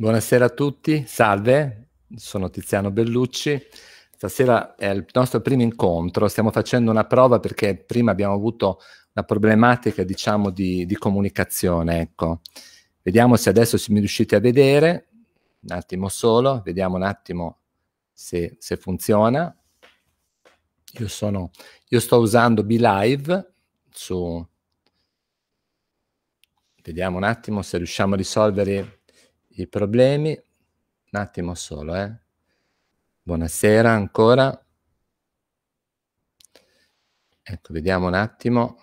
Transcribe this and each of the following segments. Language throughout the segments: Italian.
Buonasera a tutti, salve, sono Tiziano Bellucci. Stasera è il nostro primo incontro, stiamo facendo una prova perché prima abbiamo avuto una problematica, diciamo, di, di comunicazione, ecco. Vediamo se adesso mi riuscite a vedere, un attimo solo, vediamo un attimo se, se funziona. Io, sono, io sto usando BeLive su... Vediamo un attimo se riusciamo a risolvere i problemi. Un attimo solo, eh. Buonasera ancora. Ecco, vediamo un attimo.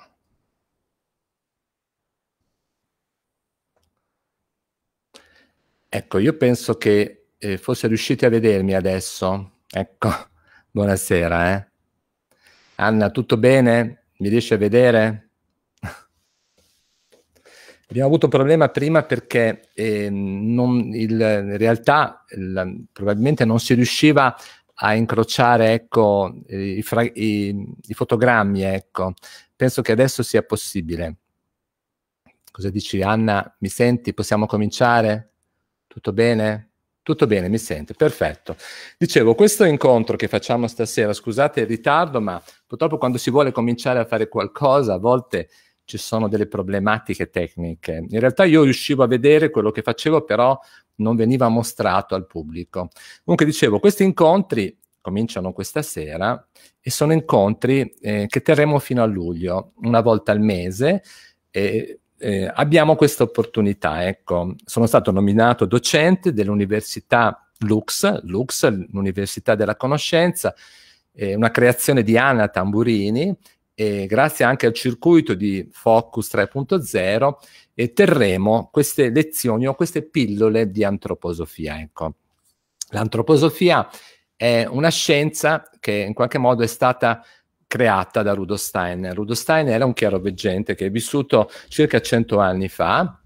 Ecco, io penso che eh, fosse riusciti a vedermi adesso. Ecco, buonasera, eh. Anna, tutto bene? Mi riesci a vedere? Abbiamo avuto un problema prima perché eh, non, il, in realtà la, probabilmente non si riusciva a incrociare ecco, i, fra, i, i, fotogrammi. Ecco. Penso che adesso sia possibile. Cosa dici Anna? Mi senti? Possiamo cominciare? Tutto bene? Tutto bene, mi sente, perfetto. Dicevo, questo incontro che facciamo stasera, scusate il ritardo, ma purtroppo quando si vuole cominciare a fare qualcosa, a volte ci sono delle problematiche tecniche. In realtà io riuscivo a vedere quello che facevo, però non veniva mostrato al pubblico. Comunque dicevo, questi incontri cominciano questa sera e sono incontri eh, che terremo fino a luglio, una volta al mese. E, eh, abbiamo questa opportunità, ecco. Sono stato nominato docente dell'Università Lux, Lux l'Università della Conoscenza, eh, una creazione di Anna Tamburini, e grazie anche al circuito di Focus 3.0 e terremo queste lezioni o queste pillole di antroposofia. Ecco. L'antroposofia è una scienza che in qualche modo è stata creata da Rudolf Steiner. Rudolf Steiner era un chiaroveggente che è vissuto circa 100 anni fa,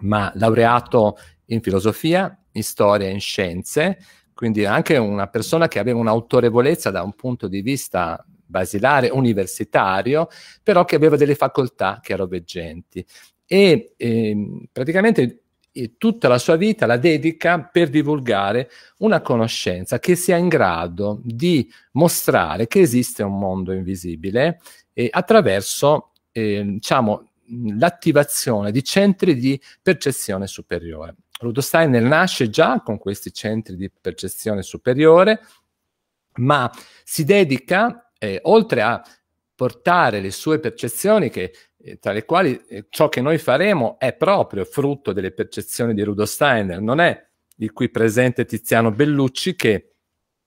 ma laureato in filosofia, in storia, e in scienze, quindi anche una persona che aveva un'autorevolezza da un punto di vista basilare universitario, però che aveva delle facoltà che erano veggenti. E eh, praticamente eh, tutta la sua vita la dedica per divulgare una conoscenza che sia in grado di mostrare che esiste un mondo invisibile eh, attraverso ehm, diciamo, l'attivazione di centri di percezione superiore. Rudolf Steiner nasce già con questi centri di percezione superiore, ma si dedica eh, oltre a portare le sue percezioni, che, eh, tra le quali eh, ciò che noi faremo è proprio frutto delle percezioni di Rudolf Steiner, non è il qui presente Tiziano Bellucci che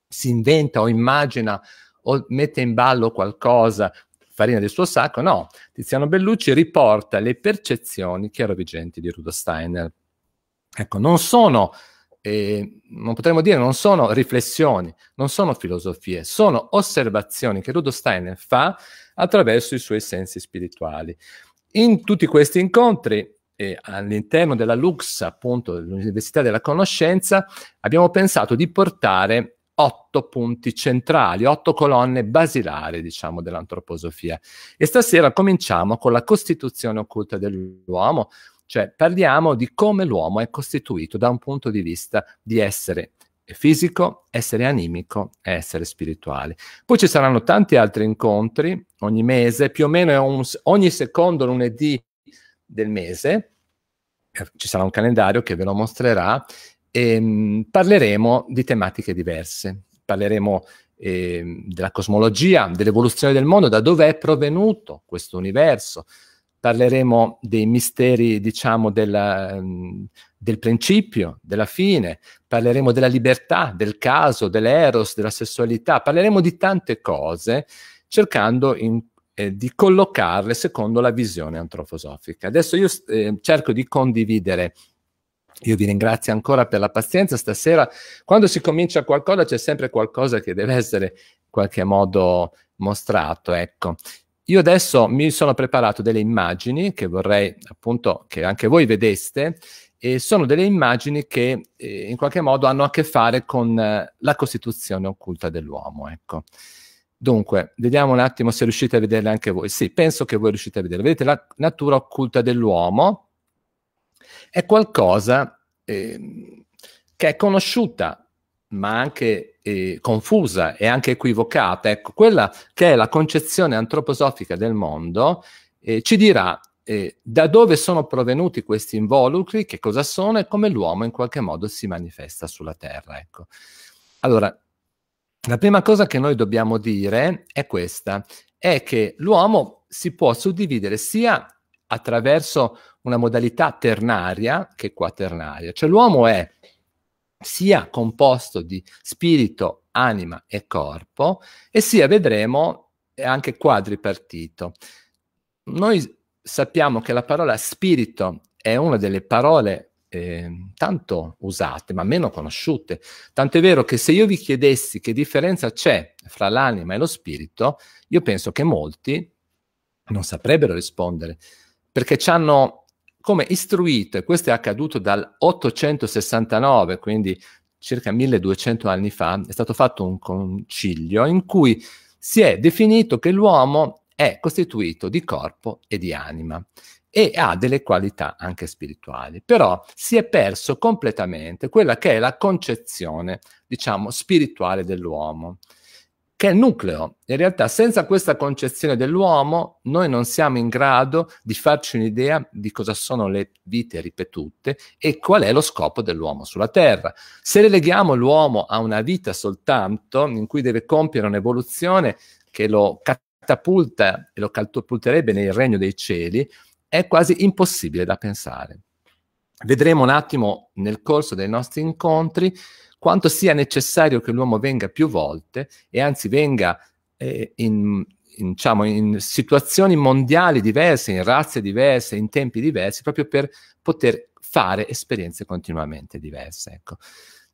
si inventa o immagina o mette in ballo qualcosa, farina del suo sacco, no, Tiziano Bellucci riporta le percezioni chiarovigenti di Rudolf Steiner. Ecco, non sono eh, non potremmo dire, non sono riflessioni, non sono filosofie, sono osservazioni che Rudolf Steiner fa attraverso i suoi sensi spirituali. In tutti questi incontri, eh, all'interno della LUX, appunto dell'Università della Conoscenza, abbiamo pensato di portare otto punti centrali, otto colonne basilari, diciamo, dell'antroposofia. E stasera cominciamo con la costituzione occulta dell'uomo, cioè parliamo di come l'uomo è costituito da un punto di vista di essere fisico, essere animico e essere spirituale. Poi ci saranno tanti altri incontri ogni mese, più o meno un, ogni secondo lunedì del mese. Eh, ci sarà un calendario che ve lo mostrerà e ehm, mh, parleremo di tematiche diverse. Parleremo eh, della cosmologia, dell'evoluzione del mondo, da dove è provenuto questo universo, parleremo dei misteri, diciamo, della, ehm, del principio, della fine, parleremo della libertà, del caso, dell'eros, della sessualità, parleremo di tante cose cercando in, eh, di collocarle secondo la visione antroposofica. Adesso io eh, cerco di condividere io vi ringrazio ancora per la pazienza. Stasera, quando si comincia qualcosa, c'è sempre qualcosa che deve essere in qualche modo mostrato. Ecco. Io adesso mi sono preparato delle immagini che vorrei appunto che anche voi vedeste e sono delle immagini che eh, in qualche modo hanno a che fare con eh, la costituzione occulta dell'uomo, ecco. Dunque, vediamo un attimo se riuscite a vederle anche voi. Sì, penso che voi riuscite a vederle. Vedete, la natura occulta dell'uomo è qualcosa eh, che è conosciuta, ma anche eh, confusa e anche equivocata, ecco, quella che è la concezione antroposofica del mondo, eh, ci dirà eh, da dove sono provenuti questi involucri, che cosa sono e come l'uomo in qualche modo si manifesta sulla Terra. Ecco. Allora, la prima cosa che noi dobbiamo dire è questa, è che l'uomo si può suddividere sia attraverso una modalità ternaria che quaternaria, cioè l'uomo è sia composto di spirito, anima e corpo e sia, vedremo, eh, anche quadripartito. Noi sappiamo che la parola spirito è una delle parole eh, tanto usate ma meno conosciute. Tanto è vero che se io vi chiedessi che differenza c'è fra l'anima e lo spirito, io penso che molti non saprebbero rispondere perché ci hanno come istruito, e questo è accaduto dal 869, quindi circa 1200 anni fa, è stato fatto un concilio in cui si è definito che l'uomo è costituito di corpo e di anima e ha delle qualità anche spirituali, però si è perso completamente quella che è la concezione, diciamo, spirituale dell'uomo che è il nucleo. In realtà, senza questa concezione dell'uomo, noi non siamo in grado di farci un'idea di cosa sono le vite ripetute e qual è lo scopo dell'uomo sulla Terra. Se releghiamo l'uomo a una vita soltanto, in cui deve compiere un'evoluzione che lo catapulta e lo catapulterebbe nel regno dei cieli, è quasi impossibile da pensare. Vedremo un attimo nel corso dei nostri incontri quanto sia necessario che l'uomo venga più volte e anzi venga eh, in, in, diciamo, in situazioni mondiali diverse, in razze diverse, in tempi diversi, proprio per poter fare esperienze continuamente diverse. Ecco.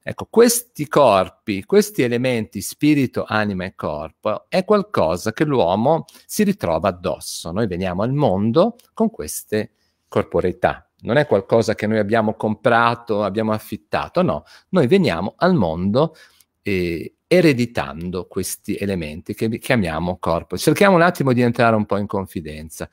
Ecco, questi corpi, questi elementi, spirito, anima e corpo, è qualcosa che l'uomo si ritrova addosso. Noi veniamo al mondo con queste corporeità non è qualcosa che noi abbiamo comprato, abbiamo affittato, no, noi veniamo al mondo eh, ereditando questi elementi che chiamiamo corpo. Cerchiamo un attimo di entrare un po' in confidenza.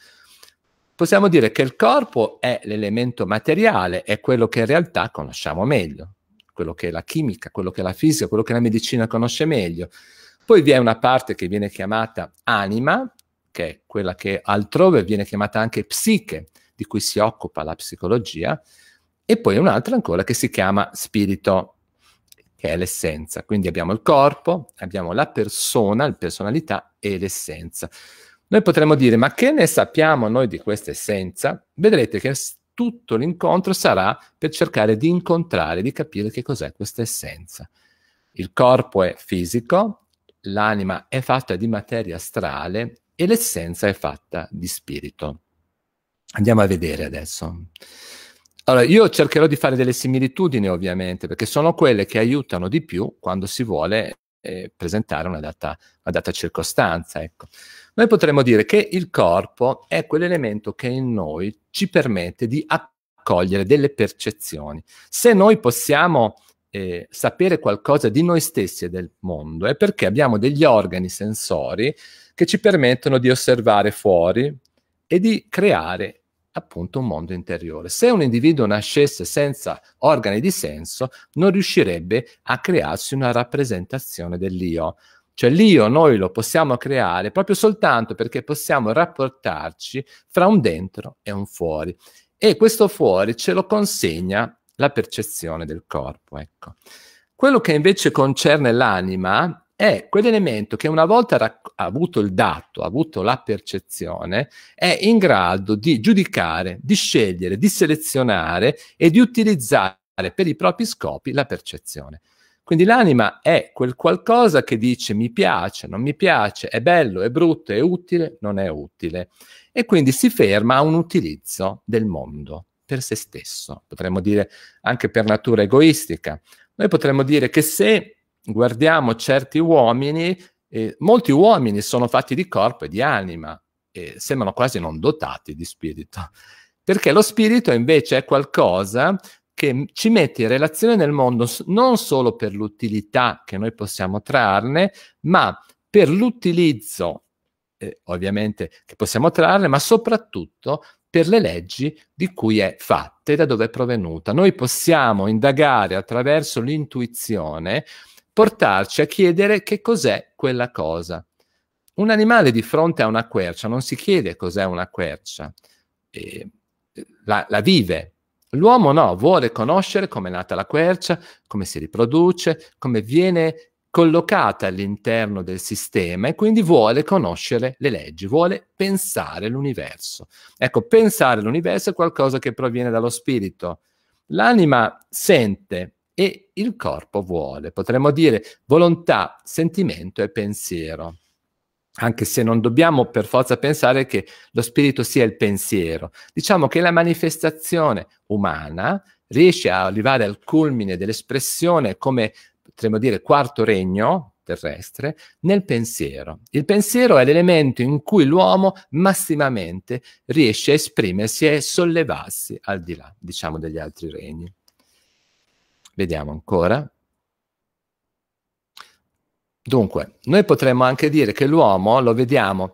Possiamo dire che il corpo è l'elemento materiale, è quello che in realtà conosciamo meglio, quello che è la chimica, quello che è la fisica, quello che la medicina conosce meglio. Poi vi è una parte che viene chiamata anima, che è quella che altrove viene chiamata anche psiche, di cui si occupa la psicologia, e poi un'altra ancora che si chiama spirito, che è l'essenza. Quindi abbiamo il corpo, abbiamo la persona, la personalità e l'essenza. Noi potremmo dire, ma che ne sappiamo noi di questa essenza? Vedrete che tutto l'incontro sarà per cercare di incontrare, di capire che cos'è questa essenza. Il corpo è fisico, l'anima è fatta di materia astrale e l'essenza è fatta di spirito. Andiamo a vedere adesso. Allora, io cercherò di fare delle similitudini ovviamente, perché sono quelle che aiutano di più quando si vuole eh, presentare una data, una data circostanza. Ecco. Noi potremmo dire che il corpo è quell'elemento che in noi ci permette di accogliere delle percezioni. Se noi possiamo eh, sapere qualcosa di noi stessi e del mondo è perché abbiamo degli organi sensori che ci permettono di osservare fuori e di creare appunto un mondo interiore. Se un individuo nascesse senza organi di senso, non riuscirebbe a crearsi una rappresentazione dell'io. Cioè l'io noi lo possiamo creare proprio soltanto perché possiamo rapportarci fra un dentro e un fuori. E questo fuori ce lo consegna la percezione del corpo. Ecco. Quello che invece concerne l'anima è quell'elemento che una volta rac- avuto il dato, avuto la percezione, è in grado di giudicare, di scegliere, di selezionare e di utilizzare per i propri scopi la percezione. Quindi l'anima è quel qualcosa che dice mi piace, non mi piace, è bello, è brutto, è utile, non è utile. E quindi si ferma a un utilizzo del mondo per se stesso, potremmo dire anche per natura egoistica. Noi potremmo dire che se guardiamo certi uomini, eh, molti uomini sono fatti di corpo e di anima e sembrano quasi non dotati di spirito, perché lo spirito invece è qualcosa che ci mette in relazione nel mondo non solo per l'utilità che noi possiamo trarne, ma per l'utilizzo, eh, ovviamente, che possiamo trarne, ma soprattutto per le leggi di cui è fatta e da dove è provenuta. Noi possiamo indagare attraverso l'intuizione portarci a chiedere che cos'è quella cosa. Un animale di fronte a una quercia non si chiede cos'è una quercia, eh, la, la vive. L'uomo no, vuole conoscere come è nata la quercia, come si riproduce, come viene collocata all'interno del sistema e quindi vuole conoscere le leggi, vuole pensare l'universo. Ecco, pensare l'universo è qualcosa che proviene dallo spirito. L'anima sente e il corpo vuole. Potremmo dire volontà, sentimento e pensiero. Anche se non dobbiamo per forza pensare che lo spirito sia il pensiero, diciamo che la manifestazione umana riesce a arrivare al culmine dell'espressione come potremmo dire quarto regno terrestre nel pensiero. Il pensiero è l'elemento in cui l'uomo massimamente riesce a esprimersi e sollevarsi al di là, diciamo, degli altri regni. Vediamo ancora. Dunque, noi potremmo anche dire che l'uomo lo vediamo,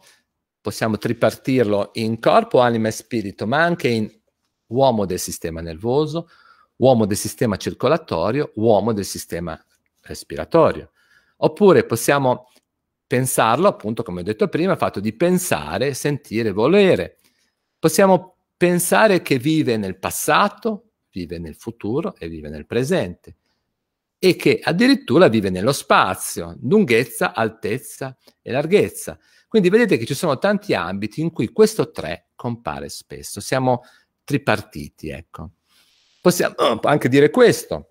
possiamo tripartirlo in corpo, anima e spirito, ma anche in uomo del sistema nervoso, uomo del sistema circolatorio, uomo del sistema respiratorio. Oppure possiamo pensarlo, appunto, come ho detto prima, fatto di pensare, sentire, volere. Possiamo pensare che vive nel passato, vive nel futuro e vive nel presente e che addirittura vive nello spazio, lunghezza, altezza e larghezza. Quindi vedete che ci sono tanti ambiti in cui questo 3 compare spesso, siamo tripartiti, ecco. Possiamo oh, anche dire questo,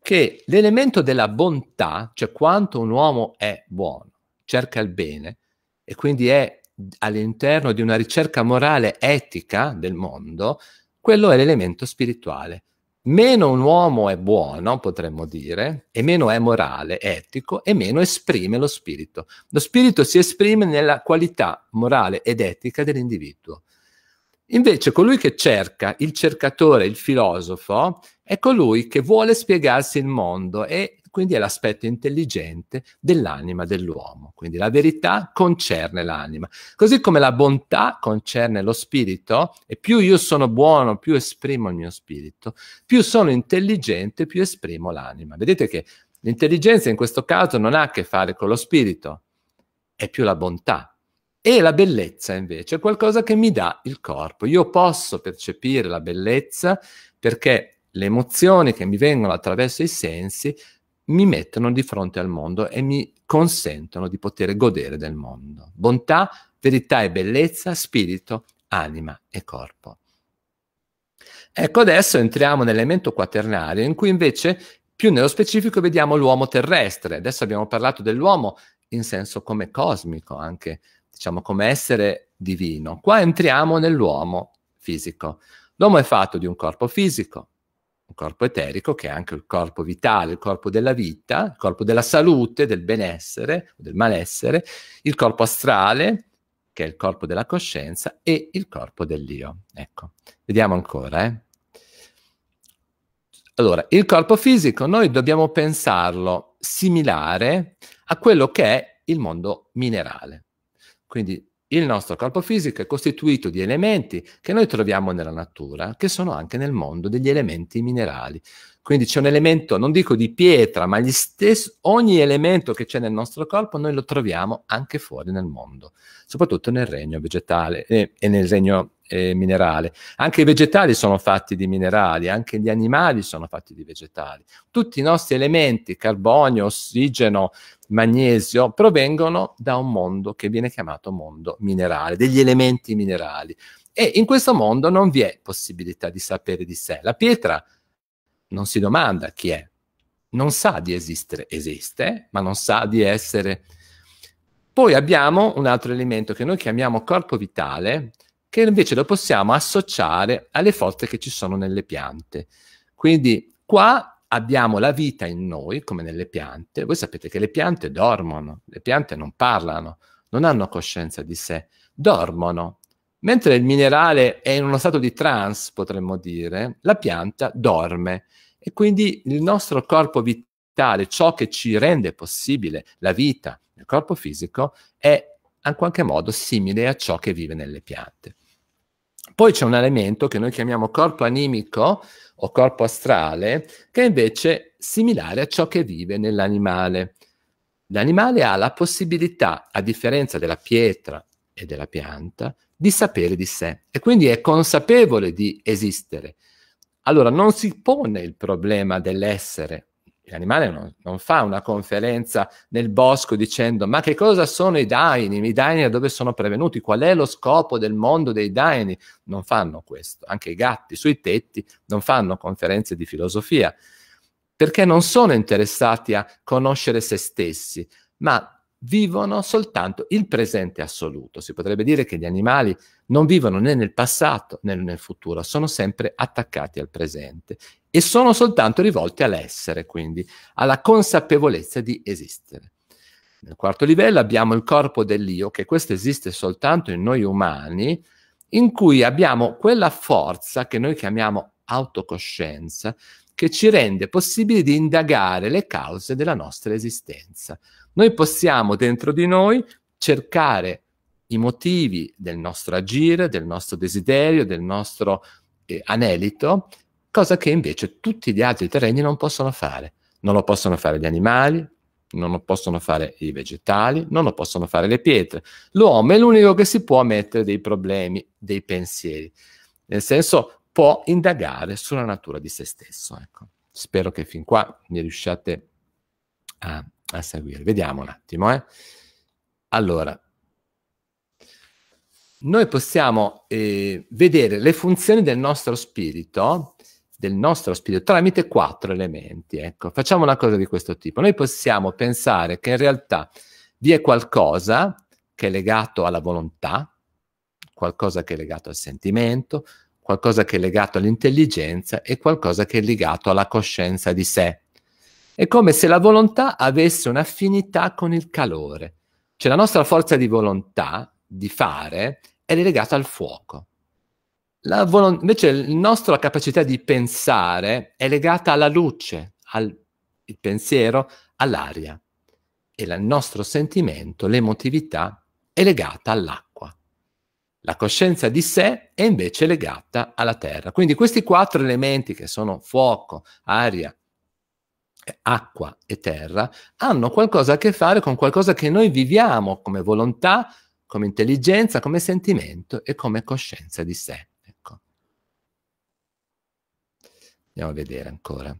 che l'elemento della bontà, cioè quanto un uomo è buono, cerca il bene e quindi è all'interno di una ricerca morale etica del mondo, quello è l'elemento spirituale. Meno un uomo è buono, potremmo dire, e meno è morale, etico, e meno esprime lo spirito. Lo spirito si esprime nella qualità morale ed etica dell'individuo. Invece colui che cerca, il cercatore, il filosofo, è colui che vuole spiegarsi il mondo e quindi è l'aspetto intelligente dell'anima dell'uomo. Quindi la verità concerne l'anima, così come la bontà concerne lo spirito e più io sono buono, più esprimo il mio spirito, più sono intelligente, più esprimo l'anima. Vedete che l'intelligenza in questo caso non ha a che fare con lo spirito, è più la bontà e la bellezza invece è qualcosa che mi dà il corpo. Io posso percepire la bellezza perché le emozioni che mi vengono attraverso i sensi mi mettono di fronte al mondo e mi consentono di poter godere del mondo. Bontà, verità e bellezza, spirito, anima e corpo. Ecco, adesso entriamo nell'elemento quaternario in cui invece più nello specifico vediamo l'uomo terrestre. Adesso abbiamo parlato dell'uomo in senso come cosmico, anche diciamo come essere divino. Qua entriamo nell'uomo fisico. L'uomo è fatto di un corpo fisico, un corpo eterico che è anche il corpo vitale, il corpo della vita, il corpo della salute, del benessere, del malessere, il corpo astrale, che è il corpo della coscienza, e il corpo dell'io. Ecco, vediamo ancora. Eh. Allora, il corpo fisico noi dobbiamo pensarlo similare a quello che è il mondo minerale. Quindi il nostro corpo fisico è costituito di elementi che noi troviamo nella natura, che sono anche nel mondo degli elementi minerali. Quindi c'è un elemento, non dico di pietra, ma stesso, ogni elemento che c'è nel nostro corpo noi lo troviamo anche fuori nel mondo, soprattutto nel regno vegetale eh, e nel regno eh, minerale. Anche i vegetali sono fatti di minerali, anche gli animali sono fatti di vegetali. Tutti i nostri elementi, carbonio, ossigeno, magnesio, provengono da un mondo che viene chiamato mondo minerale, degli elementi minerali. E in questo mondo non vi è possibilità di sapere di sé. La pietra non si domanda chi è, non sa di esistere, esiste, ma non sa di essere. Poi abbiamo un altro elemento che noi chiamiamo corpo vitale, che invece lo possiamo associare alle forze che ci sono nelle piante. Quindi qua abbiamo la vita in noi, come nelle piante. Voi sapete che le piante dormono, le piante non parlano, non hanno coscienza di sé, dormono, Mentre il minerale è in uno stato di trance, potremmo dire, la pianta dorme e quindi il nostro corpo vitale, ciò che ci rende possibile la vita nel corpo fisico, è in qualche modo simile a ciò che vive nelle piante. Poi c'è un elemento che noi chiamiamo corpo animico o corpo astrale, che è invece similare a ciò che vive nell'animale. L'animale ha la possibilità, a differenza della pietra e della pianta, di sapere di sé e quindi è consapevole di esistere. Allora non si pone il problema dell'essere. L'animale non, non fa una conferenza nel bosco dicendo ma che cosa sono i daini? I daini da dove sono prevenuti? Qual è lo scopo del mondo dei daini? Non fanno questo. Anche i gatti sui tetti non fanno conferenze di filosofia perché non sono interessati a conoscere se stessi, ma vivono soltanto il presente assoluto. Si potrebbe dire che gli animali non vivono né nel passato né nel futuro, sono sempre attaccati al presente e sono soltanto rivolti all'essere, quindi alla consapevolezza di esistere. Nel quarto livello abbiamo il corpo dell'io, che questo esiste soltanto in noi umani, in cui abbiamo quella forza che noi chiamiamo autocoscienza, che ci rende possibile di indagare le cause della nostra esistenza. Noi possiamo dentro di noi cercare i motivi del nostro agire, del nostro desiderio, del nostro eh, anelito, cosa che invece tutti gli altri terreni non possono fare. Non lo possono fare gli animali, non lo possono fare i vegetali, non lo possono fare le pietre. L'uomo è l'unico che si può mettere dei problemi, dei pensieri. Nel senso, può indagare sulla natura di se stesso. Ecco. Spero che fin qua mi riusciate a a seguire. Vediamo un attimo. Eh. Allora, noi possiamo eh, vedere le funzioni del nostro spirito, del nostro spirito, tramite quattro elementi. Ecco, facciamo una cosa di questo tipo. Noi possiamo pensare che in realtà vi è qualcosa che è legato alla volontà, qualcosa che è legato al sentimento, qualcosa che è legato all'intelligenza e qualcosa che è legato alla coscienza di sé. È come se la volontà avesse un'affinità con il calore. Cioè la nostra forza di volontà, di fare, è legata al fuoco. La volon- invece la nostra capacità di pensare è legata alla luce, al pensiero, all'aria. E il nostro sentimento, l'emotività, è legata all'acqua. La coscienza di sé è invece legata alla terra. Quindi questi quattro elementi che sono fuoco, aria, eh, acqua e terra, hanno qualcosa a che fare con qualcosa che noi viviamo come volontà, come intelligenza, come sentimento e come coscienza di sé. Ecco. Andiamo a vedere ancora.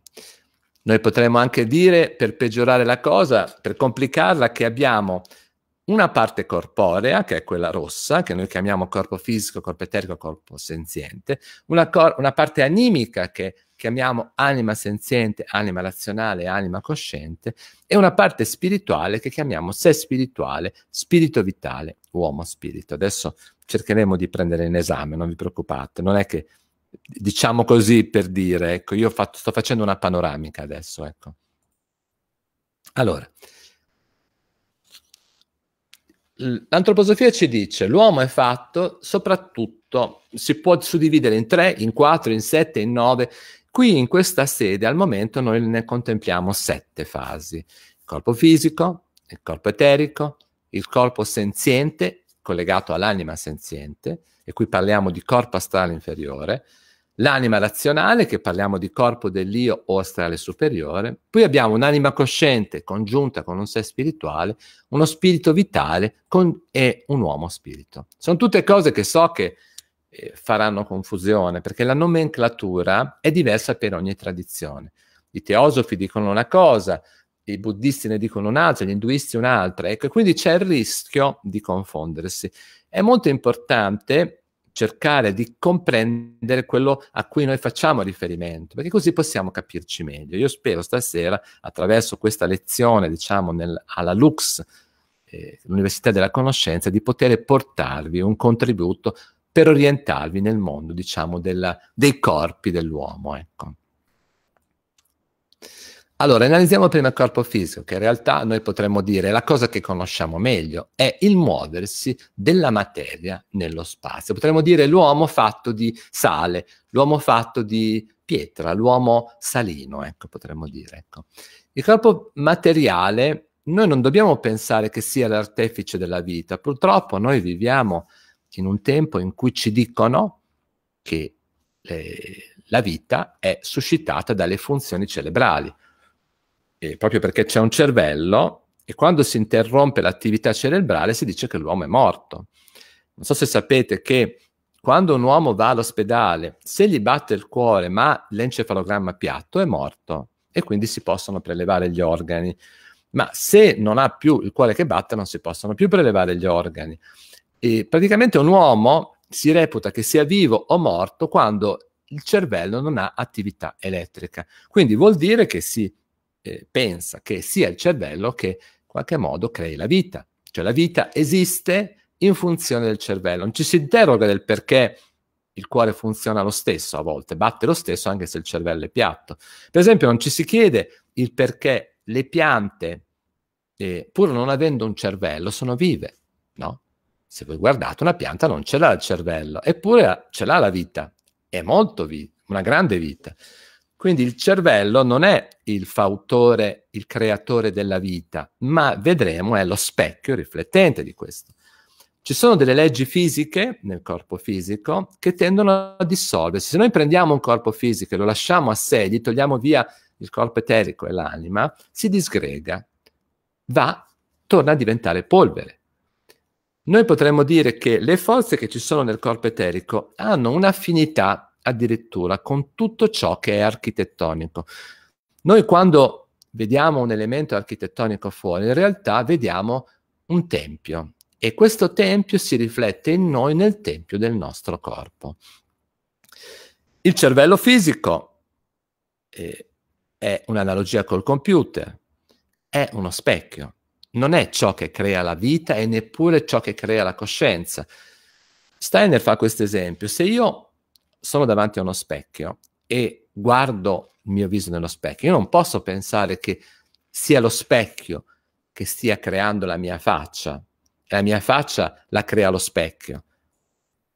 Noi potremmo anche dire, per peggiorare la cosa, per complicarla, che abbiamo una parte corporea, che è quella rossa, che noi chiamiamo corpo fisico, corpo eterico, corpo senziente, una, cor- una parte animica che è chiamiamo anima senziente, anima razionale, anima cosciente, e una parte spirituale che chiamiamo sé spirituale, spirito vitale, uomo spirito. Adesso cercheremo di prendere in esame, non vi preoccupate, non è che diciamo così per dire, ecco, io fatto, sto facendo una panoramica adesso, ecco. Allora, l'antroposofia ci dice l'uomo è fatto soprattutto, si può suddividere in tre, in quattro, in sette, in nove, Qui in questa sede al momento noi ne contempliamo sette fasi. Il corpo fisico, il corpo eterico, il corpo senziente, collegato all'anima senziente, e qui parliamo di corpo astrale inferiore, l'anima razionale, che parliamo di corpo dell'io o astrale superiore, poi abbiamo un'anima cosciente congiunta con un sé spirituale, uno spirito vitale con, e un uomo spirito. Sono tutte cose che so che eh, faranno confusione, perché la nomenclatura è diversa per ogni tradizione. I teosofi dicono una cosa, i buddisti ne dicono un'altra, gli induisti un'altra, ecco, quindi c'è il rischio di confondersi. È molto importante cercare di comprendere quello a cui noi facciamo riferimento, perché così possiamo capirci meglio. Io spero stasera, attraverso questa lezione, diciamo, nel, alla Lux, eh, l'Università della Conoscenza, di poter portarvi un contributo per orientarvi nel mondo, diciamo, del, dei corpi dell'uomo. Ecco. Allora, analizziamo prima il corpo fisico, che in realtà noi potremmo dire la cosa che conosciamo meglio, è il muoversi della materia nello spazio. Potremmo dire l'uomo fatto di sale, l'uomo fatto di pietra, l'uomo salino, ecco, potremmo dire. Ecco. Il corpo materiale, noi non dobbiamo pensare che sia l'artefice della vita, purtroppo noi viviamo in un tempo in cui ci dicono che le, la vita è suscitata dalle funzioni cerebrali. E proprio perché c'è un cervello e quando si interrompe l'attività cerebrale si dice che l'uomo è morto. Non so se sapete che quando un uomo va all'ospedale, se gli batte il cuore ma l'encefalogramma piatto è morto e quindi si possono prelevare gli organi. Ma se non ha più il cuore che batte non si possono più prelevare gli organi. E praticamente un uomo si reputa che sia vivo o morto quando il cervello non ha attività elettrica. Quindi vuol dire che si eh, pensa che sia il cervello che in qualche modo crei la vita. Cioè la vita esiste in funzione del cervello. Non ci si interroga del perché il cuore funziona lo stesso a volte, batte lo stesso anche se il cervello è piatto. Per esempio non ci si chiede il perché le piante, eh, pur non avendo un cervello, sono vive, no? se voi guardate una pianta non ce l'ha il cervello, eppure ce l'ha la vita, è molto vita, una grande vita. Quindi il cervello non è il fautore, il creatore della vita, ma vedremo è lo specchio riflettente di questo. Ci sono delle leggi fisiche nel corpo fisico che tendono a dissolversi. Se noi prendiamo un corpo fisico e lo lasciamo a sé, gli togliamo via il corpo eterico e l'anima, si disgrega, va, torna a diventare polvere. Noi potremmo dire che le forze che ci sono nel corpo eterico hanno un'affinità addirittura con tutto ciò che è architettonico. Noi quando vediamo un elemento architettonico fuori, in realtà vediamo un tempio e questo tempio si riflette in noi nel tempio del nostro corpo. Il cervello fisico eh, è un'analogia col computer, è uno specchio non è ciò che crea la vita e neppure ciò che crea la coscienza. Steiner fa questo esempio. Se io sono davanti a uno specchio e guardo il mio viso nello specchio, io non posso pensare che sia lo specchio che stia creando la mia faccia e la mia faccia la crea lo specchio.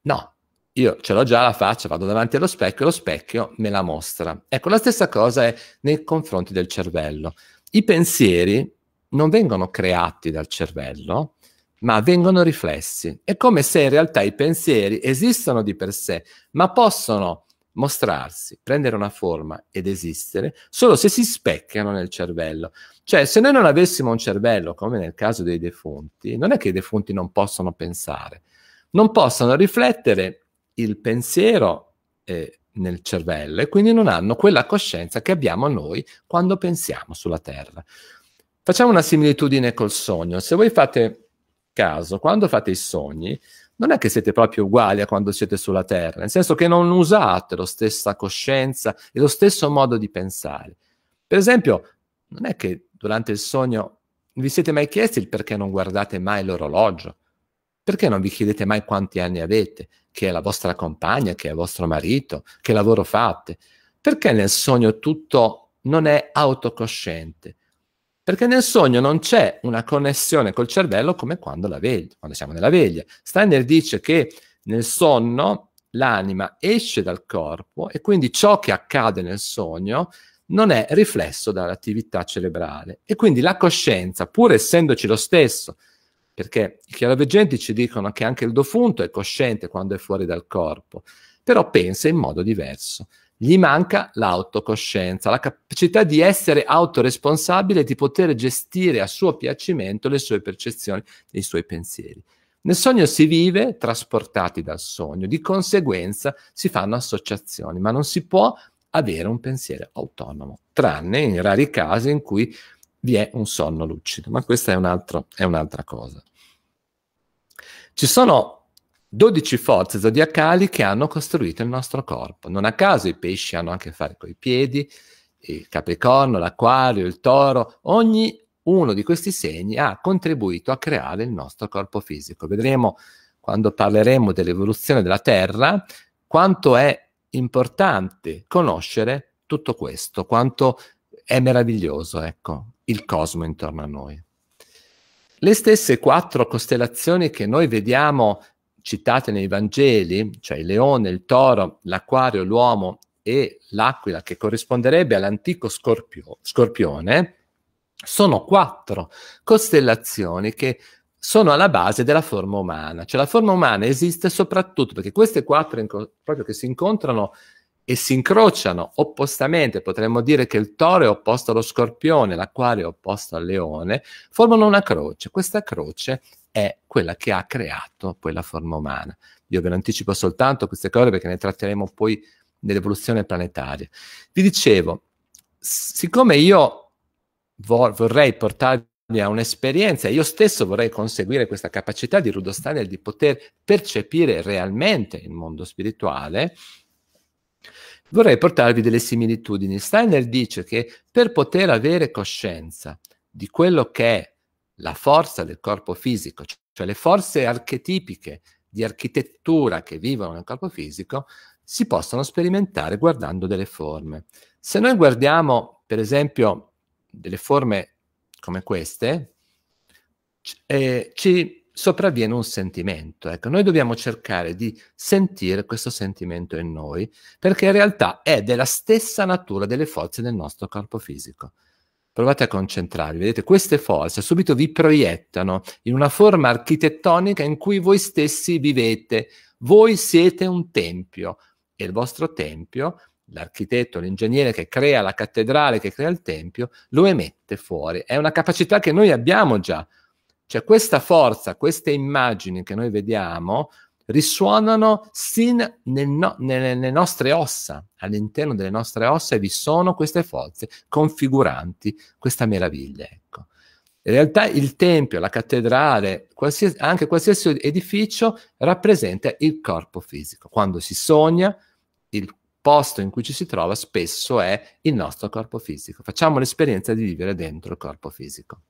No, io ce l'ho già la faccia, vado davanti allo specchio e lo specchio me la mostra. Ecco, la stessa cosa è nei confronti del cervello. I pensieri non vengono creati dal cervello, ma vengono riflessi. È come se in realtà i pensieri esistano di per sé, ma possono mostrarsi, prendere una forma ed esistere solo se si specchiano nel cervello. Cioè, se noi non avessimo un cervello, come nel caso dei defunti, non è che i defunti non possono pensare, non possono riflettere il pensiero eh, nel cervello e quindi non hanno quella coscienza che abbiamo noi quando pensiamo sulla Terra. Facciamo una similitudine col sogno. Se voi fate caso, quando fate i sogni, non è che siete proprio uguali a quando siete sulla terra, nel senso che non usate la stessa coscienza e lo stesso modo di pensare. Per esempio, non è che durante il sogno vi siete mai chiesti il perché non guardate mai l'orologio, perché non vi chiedete mai quanti anni avete, che è la vostra compagna, che è il vostro marito, che lavoro fate, perché nel sogno tutto non è autocosciente, perché nel sogno non c'è una connessione col cervello come quando, veglia, quando siamo nella veglia. Steiner dice che nel sonno l'anima esce dal corpo e quindi ciò che accade nel sogno non è riflesso dall'attività cerebrale. E quindi la coscienza, pur essendoci lo stesso, perché i chiaroveggenti ci dicono che anche il defunto è cosciente quando è fuori dal corpo, però pensa in modo diverso. Gli manca l'autocoscienza, la capacità di essere autoresponsabile e di poter gestire a suo piacimento le sue percezioni e i suoi pensieri. Nel sogno si vive trasportati dal sogno, di conseguenza si fanno associazioni, ma non si può avere un pensiero autonomo, tranne in rari casi in cui vi è un sonno lucido, ma questa è, un altro, è un'altra cosa. Ci sono 12 forze zodiacali che hanno costruito il nostro corpo. Non a caso i pesci hanno a che fare con i piedi, il capricorno, l'acquario, il toro, ogni uno di questi segni ha contribuito a creare il nostro corpo fisico. Vedremo quando parleremo dell'evoluzione della Terra quanto è importante conoscere tutto questo, quanto è meraviglioso, ecco, il cosmo intorno a noi. Le stesse quattro costellazioni che noi vediamo citate nei Vangeli, cioè il leone, il toro, l'acquario, l'uomo e l'aquila, che corrisponderebbe all'antico scorpio, scorpione, sono quattro costellazioni che sono alla base della forma umana. Cioè la forma umana esiste soprattutto perché queste quattro inco- proprio che si incontrano e si incrociano oppostamente, potremmo dire che il toro è opposto allo scorpione, l'acquario è opposto al leone, formano una croce. Questa croce è quella che ha creato poi la forma umana. Io ve lo anticipo soltanto queste cose perché ne tratteremo poi nell'evoluzione planetaria. Vi dicevo, siccome io vor- vorrei portarvi a un'esperienza, io stesso vorrei conseguire questa capacità di Rudolf Steiner di poter percepire realmente il mondo spirituale, Vorrei portarvi delle similitudini. Steiner dice che per poter avere coscienza di quello che è la forza del corpo fisico, cioè le forze archetipiche di architettura che vivono nel corpo fisico, si possono sperimentare guardando delle forme. Se noi guardiamo, per esempio, delle forme come queste, eh, ci sopravviene un sentimento. Ecco, noi dobbiamo cercare di sentire questo sentimento in noi, perché in realtà è della stessa natura delle forze del nostro corpo fisico. Provate a concentrarvi, vedete, queste forze subito vi proiettano in una forma architettonica in cui voi stessi vivete. Voi siete un tempio e il vostro tempio, l'architetto, l'ingegnere che crea la cattedrale, che crea il tempio, lo emette fuori. È una capacità che noi abbiamo già cioè questa forza, queste immagini che noi vediamo risuonano sin nel no, nelle, nelle, nostre ossa, all'interno delle nostre ossa vi sono queste forze configuranti questa meraviglia. Ecco. In realtà il tempio, la cattedrale, qualsiasi, anche qualsiasi edificio rappresenta il corpo fisico. Quando si sogna, il posto in cui ci si trova spesso è il nostro corpo fisico. Facciamo l'esperienza di vivere dentro il corpo fisico.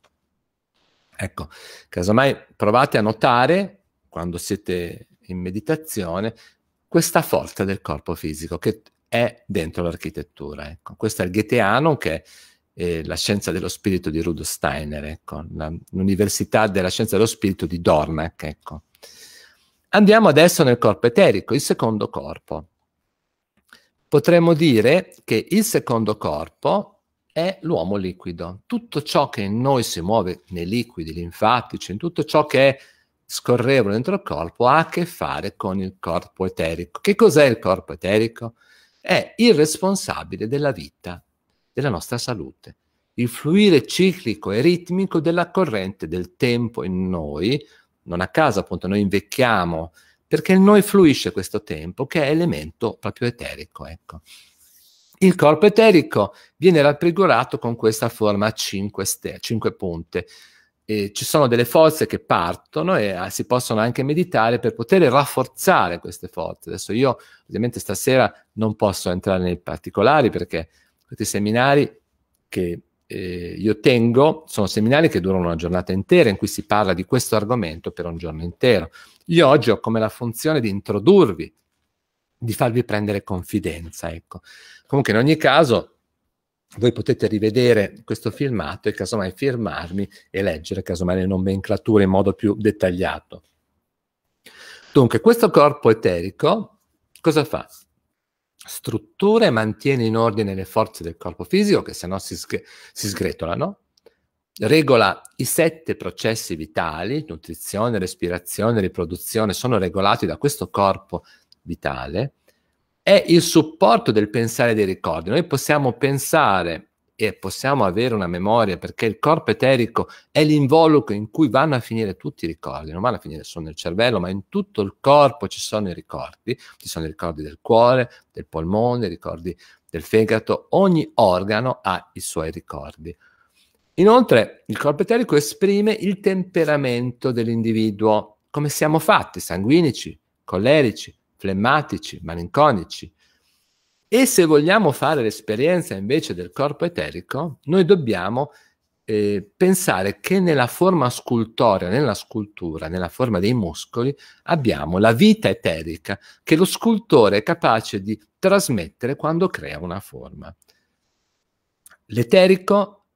Ecco, casomai provate a notare, quando siete in meditazione, questa forza del corpo fisico che è dentro l'architettura. Ecco. Questo è il Goetheano, che è eh, la scienza dello spirito di Rudolf Steiner, ecco, la, l'università della scienza dello spirito di Dornach. Ecco. Andiamo adesso nel corpo eterico, il secondo corpo. Potremmo dire che il secondo corpo è l'uomo liquido. Tutto ciò che in noi si muove nei liquidi linfatici, in tutto ciò che è scorrevole dentro il corpo, ha a che fare con il corpo eterico. Che cos'è il corpo eterico? È il responsabile della vita, della nostra salute. Il fluire ciclico e ritmico della corrente del tempo in noi, non a caso appunto noi invecchiamo, perché in noi fluisce questo tempo che è elemento proprio eterico. Ecco. Il corpo eterico viene raffigurato con questa forma a 5, ste- 5 punte. E ci sono delle forze che partono e ah, si possono anche meditare per poter rafforzare queste forze. Adesso io ovviamente stasera non posso entrare nei particolari perché questi seminari che eh, io tengo sono seminari che durano una giornata intera in cui si parla di questo argomento per un giorno intero. Io oggi ho come la funzione di introdurvi di farvi prendere confidenza. Ecco. Comunque in ogni caso voi potete rivedere questo filmato e casomai firmarmi e leggere casomai le nomenclature in modo più dettagliato. Dunque, questo corpo eterico cosa fa? Struttura e mantiene in ordine le forze del corpo fisico che se no si, sg- si sgretolano, regola i sette processi vitali, nutrizione, respirazione, riproduzione, sono regolati da questo corpo vitale, è il supporto del pensare dei ricordi. Noi possiamo pensare e possiamo avere una memoria perché il corpo eterico è l'involucro in cui vanno a finire tutti i ricordi, non vanno a finire solo nel cervello, ma in tutto il corpo ci sono i ricordi, ci sono i ricordi del cuore, del polmone, i ricordi del fegato, ogni organo ha i suoi ricordi. Inoltre il corpo eterico esprime il temperamento dell'individuo, come siamo fatti, sanguinici, collerici, flemmatici, malinconici. E se vogliamo fare l'esperienza invece del corpo eterico, noi dobbiamo eh, pensare che nella forma scultorea, nella scultura, nella forma dei muscoli, abbiamo la vita eterica che lo scultore è capace di trasmettere quando crea una forma. L'eterico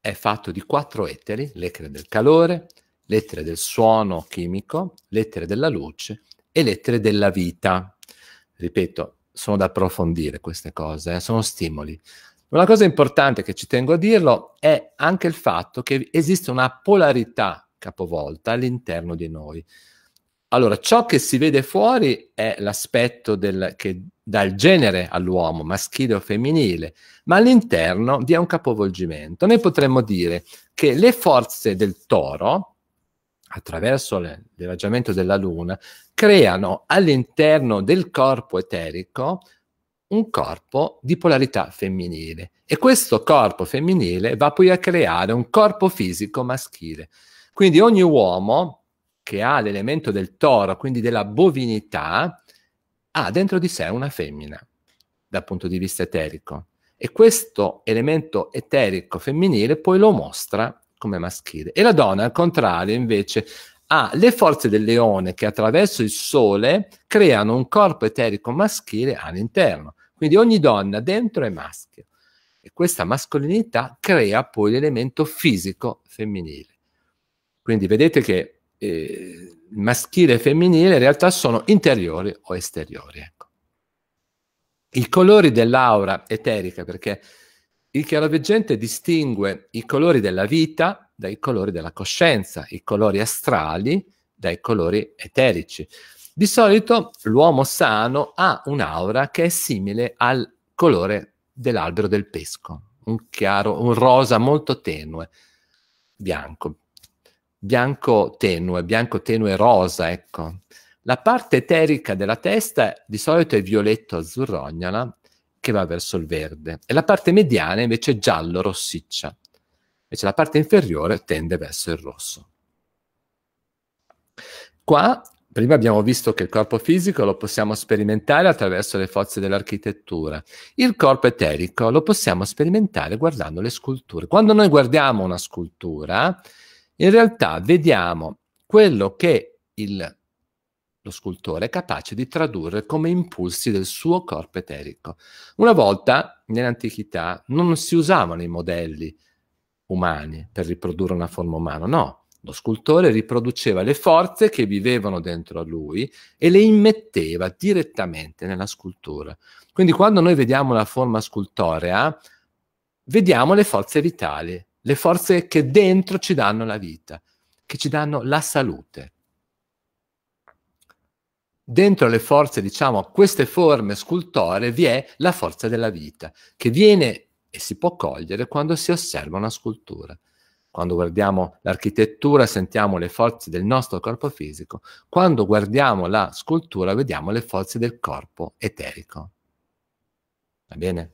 è fatto di quattro eteri, l'etere del calore, l'etere del suono chimico, l'etere della luce e lettere della vita. Ripeto, sono da approfondire queste cose, eh, sono stimoli. Una cosa importante che ci tengo a dirlo è anche il fatto che esiste una polarità capovolta all'interno di noi. Allora, ciò che si vede fuori è l'aspetto del, che dà il genere all'uomo, maschile o femminile, ma all'interno vi è un capovolgimento. Noi potremmo dire che le forze del toro, attraverso le, l'irraggiamento della Luna, creano all'interno del corpo eterico un corpo di polarità femminile e questo corpo femminile va poi a creare un corpo fisico maschile. Quindi ogni uomo che ha l'elemento del toro, quindi della bovinità, ha dentro di sé una femmina dal punto di vista eterico e questo elemento eterico femminile poi lo mostra come maschile. E la donna, al contrario, invece, ha le forze del leone che attraverso il sole creano un corpo eterico maschile all'interno. Quindi ogni donna dentro è maschio. E questa mascolinità crea poi l'elemento fisico femminile. Quindi vedete che eh, maschile e femminile in realtà sono interiori o esteriori. Ecco. I colori dell'aura eterica, perché il chiaroveggente distingue i colori della vita dai colori della coscienza, i colori astrali dai colori eterici. Di solito l'uomo sano ha un'aura che è simile al colore dell'albero del pesco, un chiaro, un rosa molto tenue, bianco, bianco tenue, bianco tenue rosa, ecco. La parte eterica della testa di solito è violetto azzurrognala che va verso il verde e la parte mediana invece è giallo rossiccia, invece la parte inferiore tende verso il rosso. Qua prima abbiamo visto che il corpo fisico lo possiamo sperimentare attraverso le forze dell'architettura, il corpo eterico lo possiamo sperimentare guardando le sculture. Quando noi guardiamo una scultura, in realtà vediamo quello che il lo scultore, è capace di tradurre come impulsi del suo corpo eterico. Una volta, nell'antichità, non si usavano i modelli umani per riprodurre una forma umana, no. Lo scultore riproduceva le forze che vivevano dentro a lui e le immetteva direttamente nella scultura. Quindi quando noi vediamo la forma scultorea, vediamo le forze vitali, le forze che dentro ci danno la vita, che ci danno la salute dentro le forze, diciamo, queste forme scultoree vi è la forza della vita, che viene e si può cogliere quando si osserva una scultura. Quando guardiamo l'architettura sentiamo le forze del nostro corpo fisico, quando guardiamo la scultura vediamo le forze del corpo eterico. Va bene?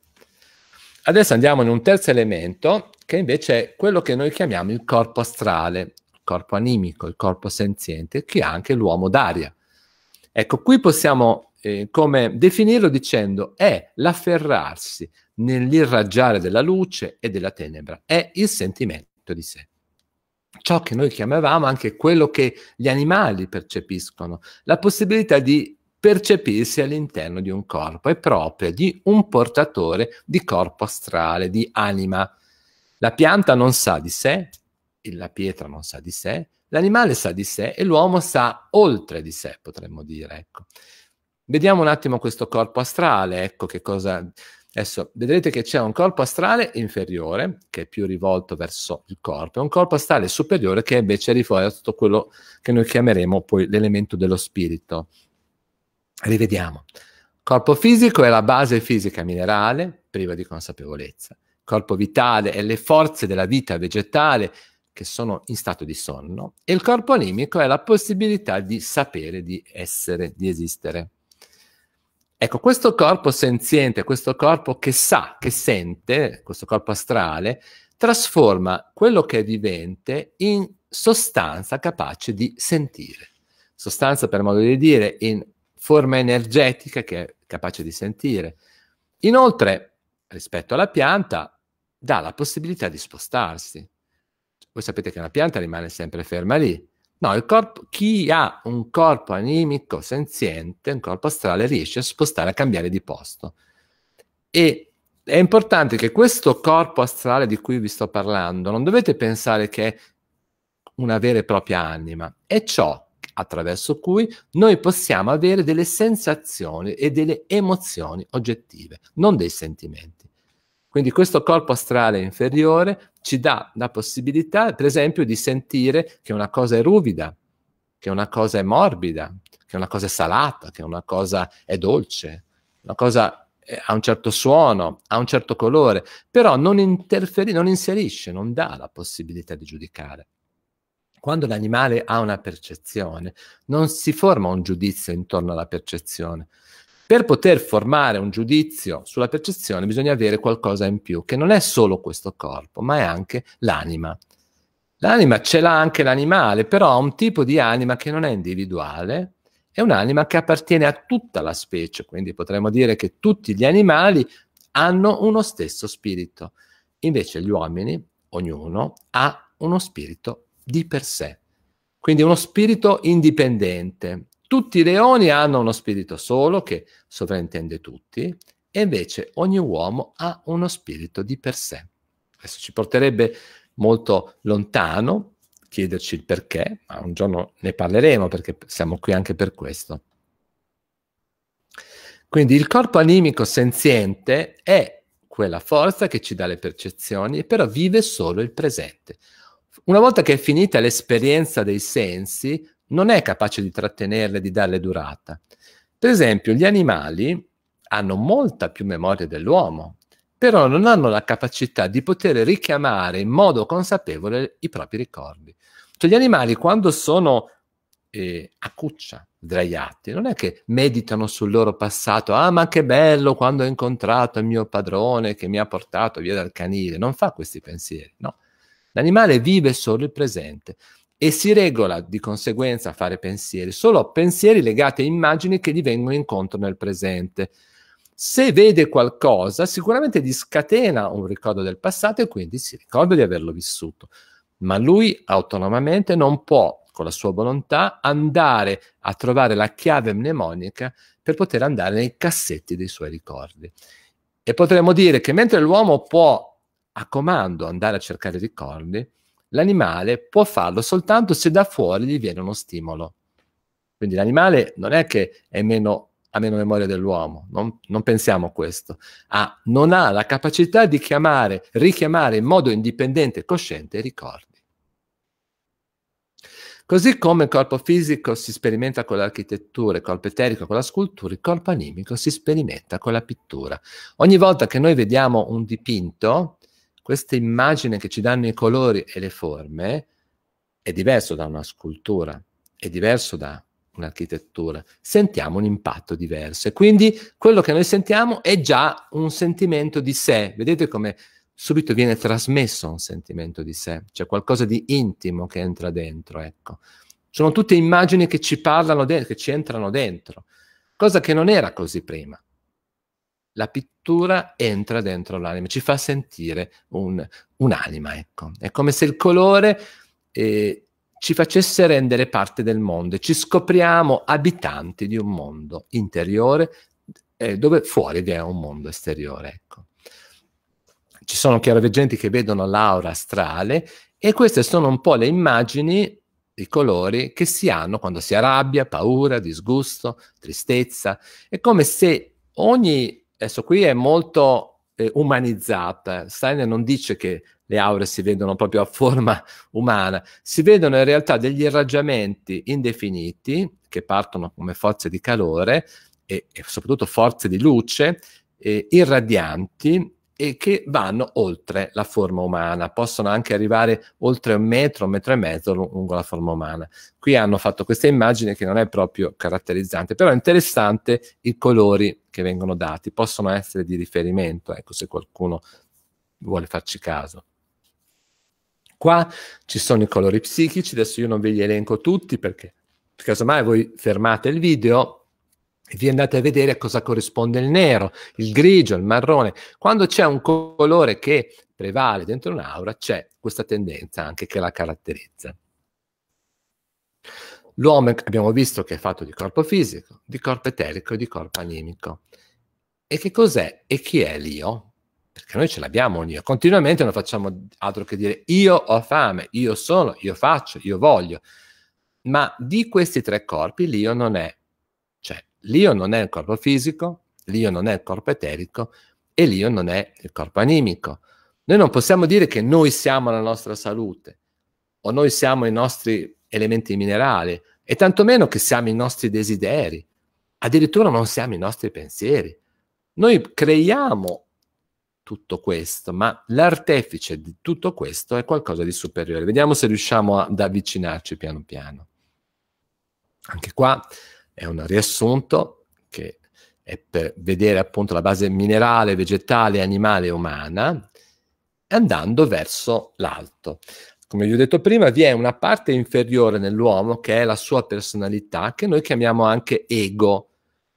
Adesso andiamo in un terzo elemento che invece è quello che noi chiamiamo il corpo astrale, il corpo animico, il corpo senziente, che è anche l'uomo d'aria. Ecco, qui possiamo eh, come definirlo dicendo è l'afferrarsi nell'irraggiare della luce e della tenebra, è il sentimento di sé. Ciò che noi chiamavamo anche quello che gli animali percepiscono, la possibilità di percepirsi all'interno di un corpo, è proprio di un portatore di corpo astrale, di anima. La pianta non sa di sé, la pietra non sa di sé, L'animale sa di sé e l'uomo sa oltre di sé, potremmo dire. Ecco. Vediamo un attimo questo corpo astrale, ecco che cosa... Adesso vedrete che c'è un corpo astrale inferiore, che è più rivolto verso il corpo, e un corpo astrale superiore che invece rivolto a tutto quello che noi chiameremo poi l'elemento dello spirito. Rivediamo. Corpo fisico è la base fisica minerale, priva di consapevolezza. Corpo vitale è le forze della vita vegetale, che sono in stato di sonno e il corpo animico è la possibilità di sapere, di essere, di esistere. Ecco, questo corpo senziente, questo corpo che sa, che sente, questo corpo astrale, trasforma quello che è vivente in sostanza capace di sentire. Sostanza, per modo di dire, in forma energetica che è capace di sentire. Inoltre, rispetto alla pianta, dà la possibilità di spostarsi voi sapete che una pianta rimane sempre ferma lì. No, il corpo, chi ha un corpo animico senziente, un corpo astrale, riesce a spostare, a cambiare di posto. E è importante che questo corpo astrale di cui vi sto parlando, non dovete pensare che è una vera e propria anima, è ciò attraverso cui noi possiamo avere delle sensazioni e delle emozioni oggettive, non dei sentimenti. Quindi questo corpo astrale inferiore ci dà la possibilità, per esempio, di sentire che una cosa è ruvida, che una cosa è morbida, che una cosa è salata, che una cosa è dolce, una cosa eh, ha un certo suono, ha un certo colore, però non interferisce, non inserisce, non dà la possibilità di giudicare. Quando l'animale ha una percezione, non si forma un giudizio intorno alla percezione, per poter formare un giudizio sulla percezione bisogna avere qualcosa in più, che non è solo questo corpo, ma è anche l'anima. L'anima ce l'ha anche l'animale, però ha un tipo di anima che non è individuale, è un'anima che appartiene a tutta la specie, quindi potremmo dire che tutti gli animali hanno uno stesso spirito. Invece gli uomini, ognuno, ha uno spirito di per sé, quindi uno spirito indipendente. Tutti i leoni hanno uno spirito solo che sovraintende tutti, e invece ogni uomo ha uno spirito di per sé. Questo ci porterebbe molto lontano chiederci il perché, ma un giorno ne parleremo perché siamo qui anche per questo. Quindi il corpo animico senziente è quella forza che ci dà le percezioni, però vive solo il presente. Una volta che è finita l'esperienza dei sensi, non è capace di trattenerle, di darle durata. Per esempio, gli animali hanno molta più memoria dell'uomo, però non hanno la capacità di poter richiamare in modo consapevole i propri ricordi. Cioè gli animali quando sono eh, a cuccia, sdraiati, non è che meditano sul loro passato, ah ma che bello quando ho incontrato il mio padrone che mi ha portato via dal canile, non fa questi pensieri, no. L'animale vive solo il presente e si regola di conseguenza a fare pensieri, solo pensieri legati a immagini che gli vengono incontro nel presente. Se vede qualcosa, sicuramente gli scatena un ricordo del passato e quindi si ricorda di averlo vissuto, ma lui autonomamente non può, con la sua volontà, andare a trovare la chiave mnemonica per poter andare nei cassetti dei suoi ricordi. E potremmo dire che mentre l'uomo può a comando andare a cercare ricordi, L'animale può farlo soltanto se da fuori gli viene uno stimolo. Quindi l'animale non è che è meno, ha meno memoria dell'uomo, non, non pensiamo questo. Ah, non ha la capacità di chiamare, richiamare in modo indipendente e cosciente i ricordi. Così come il corpo fisico si sperimenta con l'architettura, il corpo eterico con la scultura, il corpo animico si sperimenta con la pittura. Ogni volta che noi vediamo un dipinto, questa immagine che ci danno i colori e le forme è diverso da una scultura, è diverso da un'architettura, sentiamo un impatto diverso e quindi quello che noi sentiamo è già un sentimento di sé, vedete come subito viene trasmesso un sentimento di sé, c'è qualcosa di intimo che entra dentro, ecco. Sono tutte immagini che ci parlano, de- che ci entrano dentro, cosa che non era così prima la pittura entra dentro l'anima, ci fa sentire un, un'anima, ecco. È come se il colore eh, ci facesse rendere parte del mondo e ci scopriamo abitanti di un mondo interiore eh, dove fuori vi è un mondo esteriore, ecco. Ci sono chiaroveggenti che vedono l'aura astrale e queste sono un po' le immagini i colori che si hanno quando si ha rabbia, paura, disgusto, tristezza. È come se ogni adesso qui è molto eh, umanizzata. Steiner non dice che le aure si vedono proprio a forma umana, si vedono in realtà degli irraggiamenti indefiniti che partono come forze di calore e, e soprattutto forze di luce eh, irradianti e che vanno oltre la forma umana, possono anche arrivare oltre un metro, un metro e mezzo lungo la forma umana. Qui hanno fatto questa immagine che non è proprio caratterizzante, però è interessante i colori che vengono dati, possono essere di riferimento, ecco se qualcuno vuole farci caso. Qua ci sono i colori psichici, adesso io non ve li elenco tutti perché casomai voi fermate il video e vi andate a vedere a cosa corrisponde il nero, il grigio, il marrone. Quando c'è un colore che prevale dentro un'aura, c'è questa tendenza anche che la caratterizza. L'uomo abbiamo visto che è fatto di corpo fisico, di corpo eterico e di corpo animico. E che cos'è e chi è l'io? Perché noi ce l'abbiamo un io. Continuamente non facciamo altro che dire io ho fame, io sono, io faccio, io voglio. Ma di questi tre corpi l'io non è L'io non è il corpo fisico, l'io non è il corpo eterico e l'io non è il corpo animico. Noi non possiamo dire che noi siamo la nostra salute o noi siamo i nostri elementi minerali e tantomeno che siamo i nostri desideri, addirittura non siamo i nostri pensieri. Noi creiamo tutto questo, ma l'artefice di tutto questo è qualcosa di superiore. Vediamo se riusciamo ad avvicinarci piano piano. Anche qua è un riassunto che è per vedere appunto la base minerale, vegetale, animale e umana, andando verso l'alto. Come vi ho detto prima, vi è una parte inferiore nell'uomo che è la sua personalità, che noi chiamiamo anche ego.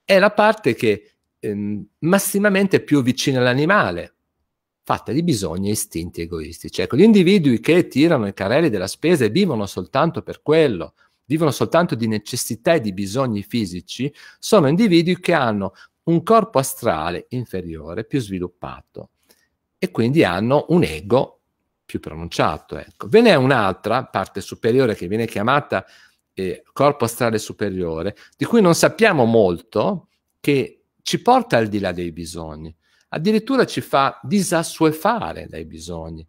È la parte che ehm, massimamente più vicina all'animale, fatta di bisogni e istinti egoistici. Ecco, gli individui che tirano i carrelli della spesa e vivono soltanto per quello, vivono soltanto di necessità e di bisogni fisici, sono individui che hanno un corpo astrale inferiore più sviluppato e quindi hanno un ego più pronunciato. Ecco. Ve ne è un'altra parte superiore che viene chiamata eh, corpo astrale superiore, di cui non sappiamo molto, che ci porta al di là dei bisogni, addirittura ci fa disassuefare dai bisogni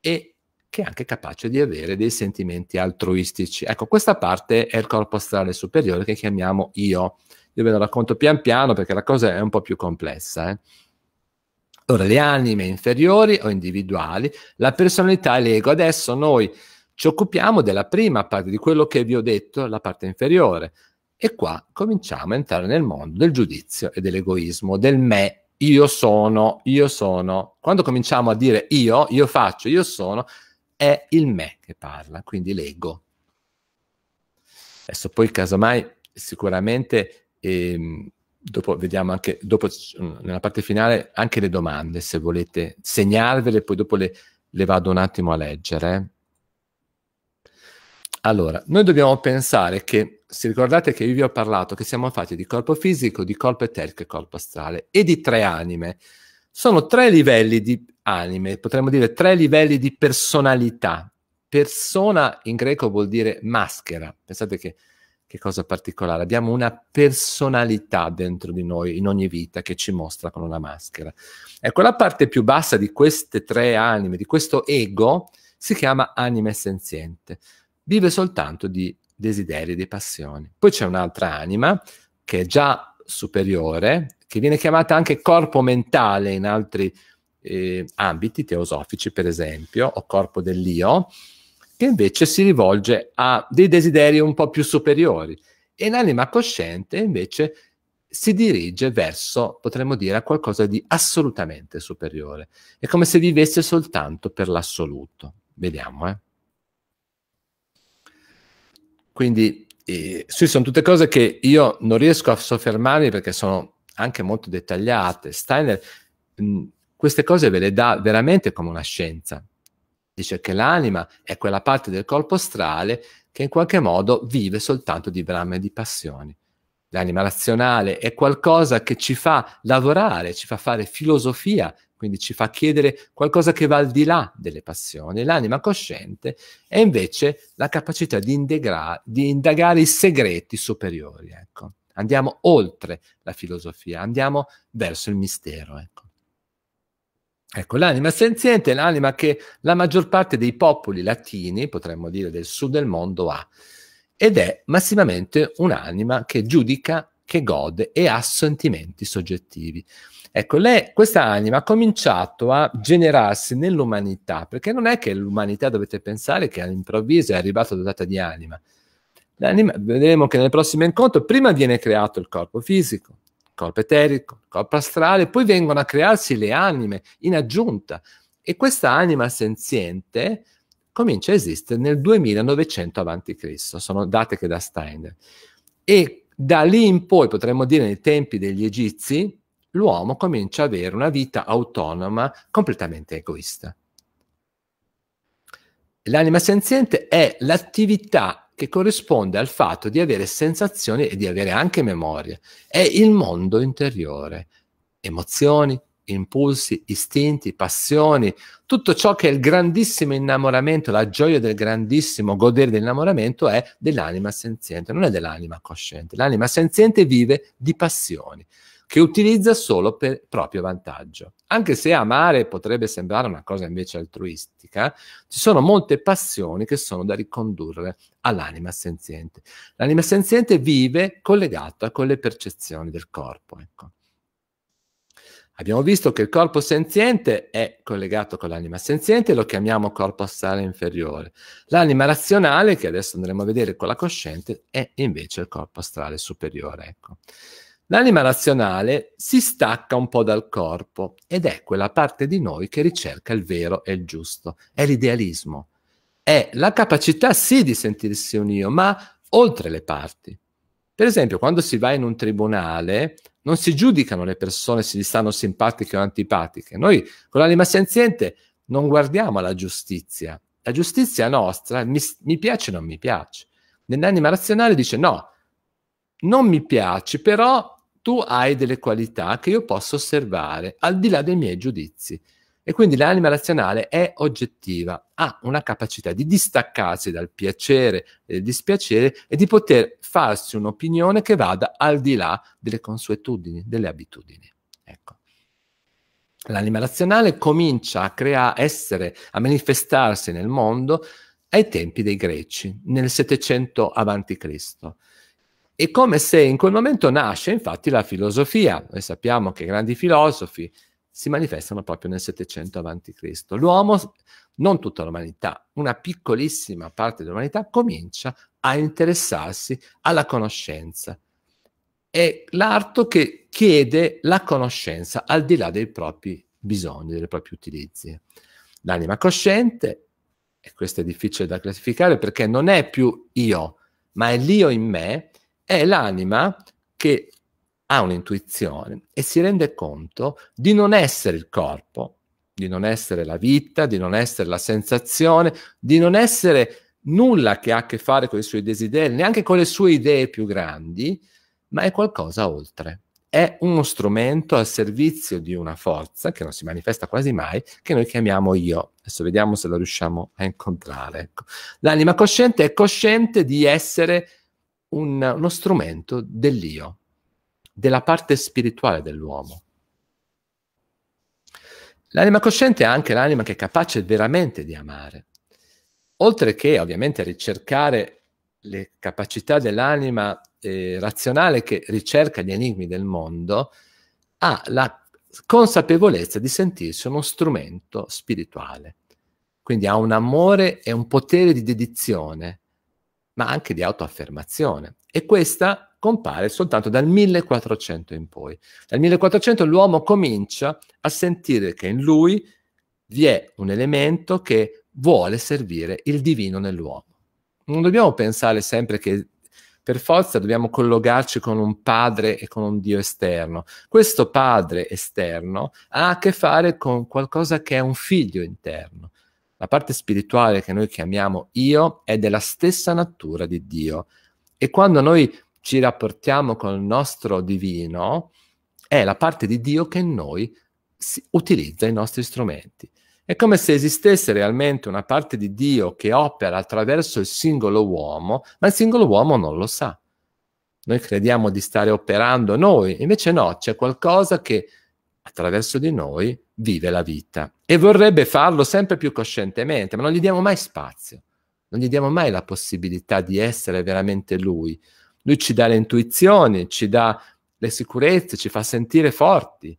e che è anche capace di avere dei sentimenti altruistici. Ecco, questa parte è il corpo astrale superiore che chiamiamo io. Io ve lo racconto pian piano perché la cosa è un po' più complessa. Eh. Ora, le anime inferiori o individuali, la personalità e l'ego. Adesso noi ci occupiamo della prima parte, di quello che vi ho detto, la parte inferiore. E qua cominciamo a entrare nel mondo del giudizio e dell'egoismo, del me, io sono, io sono. Quando cominciamo a dire io, io faccio, io sono, è il me che parla, quindi l'ego. Adesso poi casomai sicuramente ehm, dopo vediamo anche, dopo, nella parte finale, anche le domande, se volete segnarvele, poi dopo le, le vado un attimo a leggere. Allora, noi dobbiamo pensare che, se ricordate che io vi ho parlato, che siamo fatti di corpo fisico, di corpo eterico e corpo astrale, e di tre anime. Sono tre livelli di anime, potremmo dire tre livelli di personalità. Persona in greco vuol dire maschera, pensate che, che cosa particolare, abbiamo una personalità dentro di noi in ogni vita che ci mostra con una maschera. Ecco, la parte più bassa di queste tre anime, di questo ego, si chiama anima senziente, vive soltanto di desideri, di passioni. Poi c'è un'altra anima che è già superiore, che viene chiamata anche corpo mentale in altri eh, ambiti teosofici, per esempio, o corpo dell'io, che invece si rivolge a dei desideri un po' più superiori. E l'anima cosciente invece si dirige verso, potremmo dire, a qualcosa di assolutamente superiore. È come se vivesse soltanto per l'assoluto. Vediamo, eh. Quindi eh, sì, sono tutte cose che io non riesco a soffermarmi perché sono anche molto dettagliate. Steiner mh, queste cose ve le dà veramente come una scienza. Dice che l'anima è quella parte del corpo astrale che in qualche modo vive soltanto di brame e di passioni. L'anima razionale è qualcosa che ci fa lavorare, ci fa fare filosofia, quindi ci fa chiedere qualcosa che va al di là delle passioni. L'anima cosciente è invece la capacità di, indegra- di indagare i segreti superiori. Ecco. Andiamo oltre la filosofia, andiamo verso il mistero. Ecco. Ecco, l'anima senziente è l'anima che la maggior parte dei popoli latini, potremmo dire del sud del mondo, ha ed è massimamente un'anima che giudica, che gode e ha sentimenti soggettivi. Ecco, lei, questa anima ha cominciato a generarsi nell'umanità, perché non è che l'umanità dovete pensare che all'improvviso è arrivata dotata di anima. L'anima, vedremo che nel prossimo incontro prima viene creato il corpo fisico, corpo eterico, corpo astrale, poi vengono a crearsi le anime in aggiunta e questa anima senziente comincia a esistere nel 2900 a.C., sono date che da Steiner. E da lì in poi, potremmo dire nei tempi degli egizi, l'uomo comincia ad avere una vita autonoma completamente egoista. L'anima senziente è l'attività che corrisponde al fatto di avere sensazioni e di avere anche memoria. È il mondo interiore, emozioni, impulsi, istinti, passioni, tutto ciò che è il grandissimo innamoramento, la gioia del grandissimo godere dell'innamoramento è dell'anima senziente, non è dell'anima cosciente. L'anima senziente vive di passioni che utilizza solo per proprio vantaggio. Anche se amare potrebbe sembrare una cosa invece altruistica, ci sono molte passioni che sono da ricondurre all'anima senziente. L'anima senziente vive collegata con le percezioni del corpo. Ecco. Abbiamo visto che il corpo senziente è collegato con l'anima senziente, lo chiamiamo corpo astrale inferiore. L'anima razionale, che adesso andremo a vedere con la cosciente, è invece il corpo astrale superiore. Ecco. L'anima razionale si stacca un po' dal corpo ed è quella parte di noi che ricerca il vero e il giusto, è l'idealismo, è la capacità sì di sentirsi un io, ma oltre le parti. Per esempio, quando si va in un tribunale, non si giudicano le persone se gli stanno simpatiche o antipatiche. Noi con l'anima senziente non guardiamo alla giustizia. La giustizia nostra mi, mi piace o non mi piace. Nell'anima razionale dice no, non mi piace, però tu hai delle qualità che io posso osservare al di là dei miei giudizi. E quindi l'anima razionale è oggettiva, ha una capacità di distaccarsi dal piacere e dal dispiacere e di poter farsi un'opinione che vada al di là delle consuetudini, delle abitudini. Ecco. L'anima razionale comincia a creare, essere, a manifestarsi nel mondo ai tempi dei greci, nel 700 a.C. E come se in quel momento nasce infatti la filosofia. Noi sappiamo che i grandi filosofi si manifestano proprio nel 700 a.C. L'uomo, non tutta l'umanità, una piccolissima parte dell'umanità comincia a interessarsi alla conoscenza. È l'arto che chiede la conoscenza al di là dei propri bisogni, dei propri utilizzi. L'anima cosciente, e questo è difficile da classificare perché non è più io, ma è l'io in me è l'anima che ha un'intuizione e si rende conto di non essere il corpo, di non essere la vita, di non essere la sensazione, di non essere nulla che ha a che fare con i suoi desideri, neanche con le sue idee più grandi, ma è qualcosa oltre. È uno strumento al servizio di una forza che non si manifesta quasi mai, che noi chiamiamo io. Adesso vediamo se la riusciamo a incontrare. Ecco. L'anima cosciente è cosciente di essere un, uno strumento dell'io, della parte spirituale dell'uomo. L'anima cosciente è anche l'anima che è capace veramente di amare, oltre che ovviamente ricercare le capacità dell'anima eh, razionale che ricerca gli enigmi del mondo, ha la consapevolezza di sentirsi uno strumento spirituale. Quindi ha un amore e un potere di dedizione ma anche di autoaffermazione. E questa compare soltanto dal 1400 in poi. Dal 1400 l'uomo comincia a sentire che in lui vi è un elemento che vuole servire il divino nell'uomo. Non dobbiamo pensare sempre che per forza dobbiamo collocarci con un padre e con un Dio esterno. Questo padre esterno ha a che fare con qualcosa che è un figlio interno, la parte spirituale che noi chiamiamo io è della stessa natura di Dio. E quando noi ci rapportiamo con il nostro divino, è la parte di Dio che in noi utilizza i nostri strumenti. È come se esistesse realmente una parte di Dio che opera attraverso il singolo uomo, ma il singolo uomo non lo sa. Noi crediamo di stare operando noi, invece no, c'è qualcosa che attraverso di noi vive la vita e vorrebbe farlo sempre più coscientemente, ma non gli diamo mai spazio, non gli diamo mai la possibilità di essere veramente lui. Lui ci dà le intuizioni, ci dà le sicurezze, ci fa sentire forti,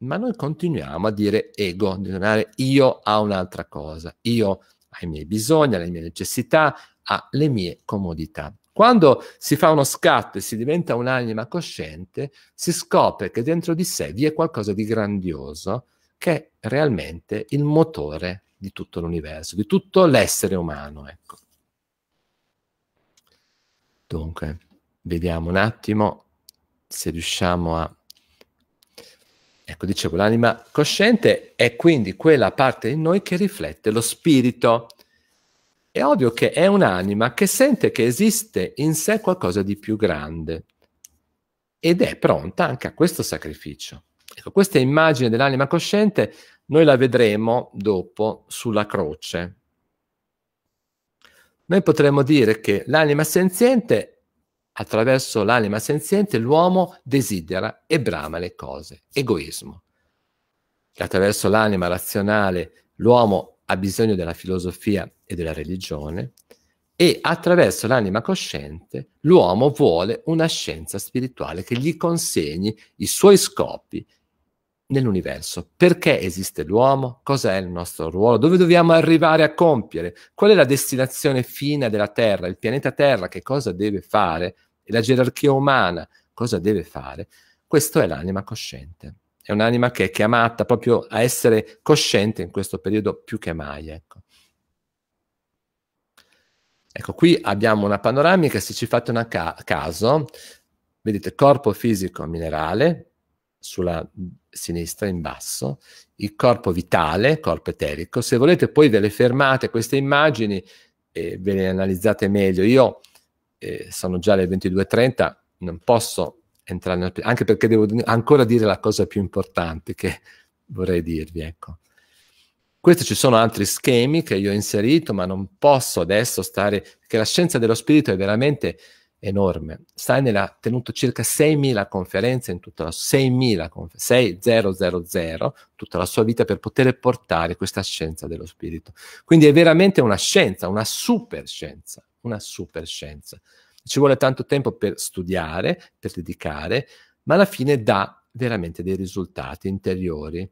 ma noi continuiamo a dire ego, di tornare io a un'altra cosa, io ai miei bisogni, alle mie necessità, alle mie comodità. Quando si fa uno scatto e si diventa un'anima cosciente, si scopre che dentro di sé vi è qualcosa di grandioso che è realmente il motore di tutto l'universo, di tutto l'essere umano. Ecco. Dunque, vediamo un attimo se riusciamo a... Ecco, dicevo, l'anima cosciente è quindi quella parte di noi che riflette lo spirito. È ovvio che è un'anima che sente che esiste in sé qualcosa di più grande ed è pronta anche a questo sacrificio. Ecco, questa immagine dell'anima cosciente noi la vedremo dopo sulla croce. Noi potremmo dire che l'anima senziente, attraverso l'anima senziente, l'uomo desidera e brama le cose, egoismo. E attraverso l'anima razionale l'uomo ha bisogno della filosofia e della religione e attraverso l'anima cosciente l'uomo vuole una scienza spirituale che gli consegni i suoi scopi nell'universo. Perché esiste l'uomo? Cos'è il nostro ruolo? Dove dobbiamo arrivare a compiere? Qual è la destinazione fine della Terra? Il pianeta Terra che cosa deve fare? E la gerarchia umana cosa deve fare? Questo è l'anima cosciente. È un'anima che è chiamata proprio a essere cosciente in questo periodo più che mai. Ecco. Ecco, qui abbiamo una panoramica, se ci fate un ca- caso, vedete corpo fisico minerale sulla sinistra in basso, il corpo vitale, corpo eterico. Se volete poi ve le fermate queste immagini e ve le analizzate meglio. Io eh, sono già alle 22.30, non posso entrare nel, anche perché devo ancora dire la cosa più importante che vorrei dirvi, ecco. Questi ci sono altri schemi che io ho inserito, ma non posso adesso stare, perché la scienza dello spirito è veramente enorme. Steiner ha tenuto circa 6.000 conferenze in tutta la, 6.000 confer- tutta la sua vita per poter portare questa scienza dello spirito. Quindi è veramente una scienza, una super scienza, una super scienza. Ci vuole tanto tempo per studiare, per dedicare, ma alla fine dà veramente dei risultati interiori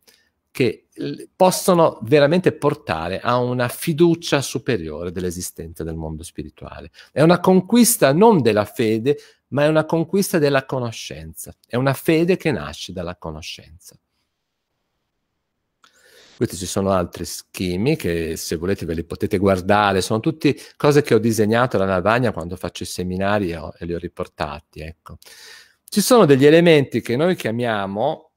che possono veramente portare a una fiducia superiore dell'esistenza del mondo spirituale. È una conquista non della fede, ma è una conquista della conoscenza. È una fede che nasce dalla conoscenza. Questi ci sono altri schemi che se volete ve li potete guardare, sono tutte cose che ho disegnato alla lavagna quando faccio i seminari e, ho, e li ho riportati. Ecco. Ci sono degli elementi che noi chiamiamo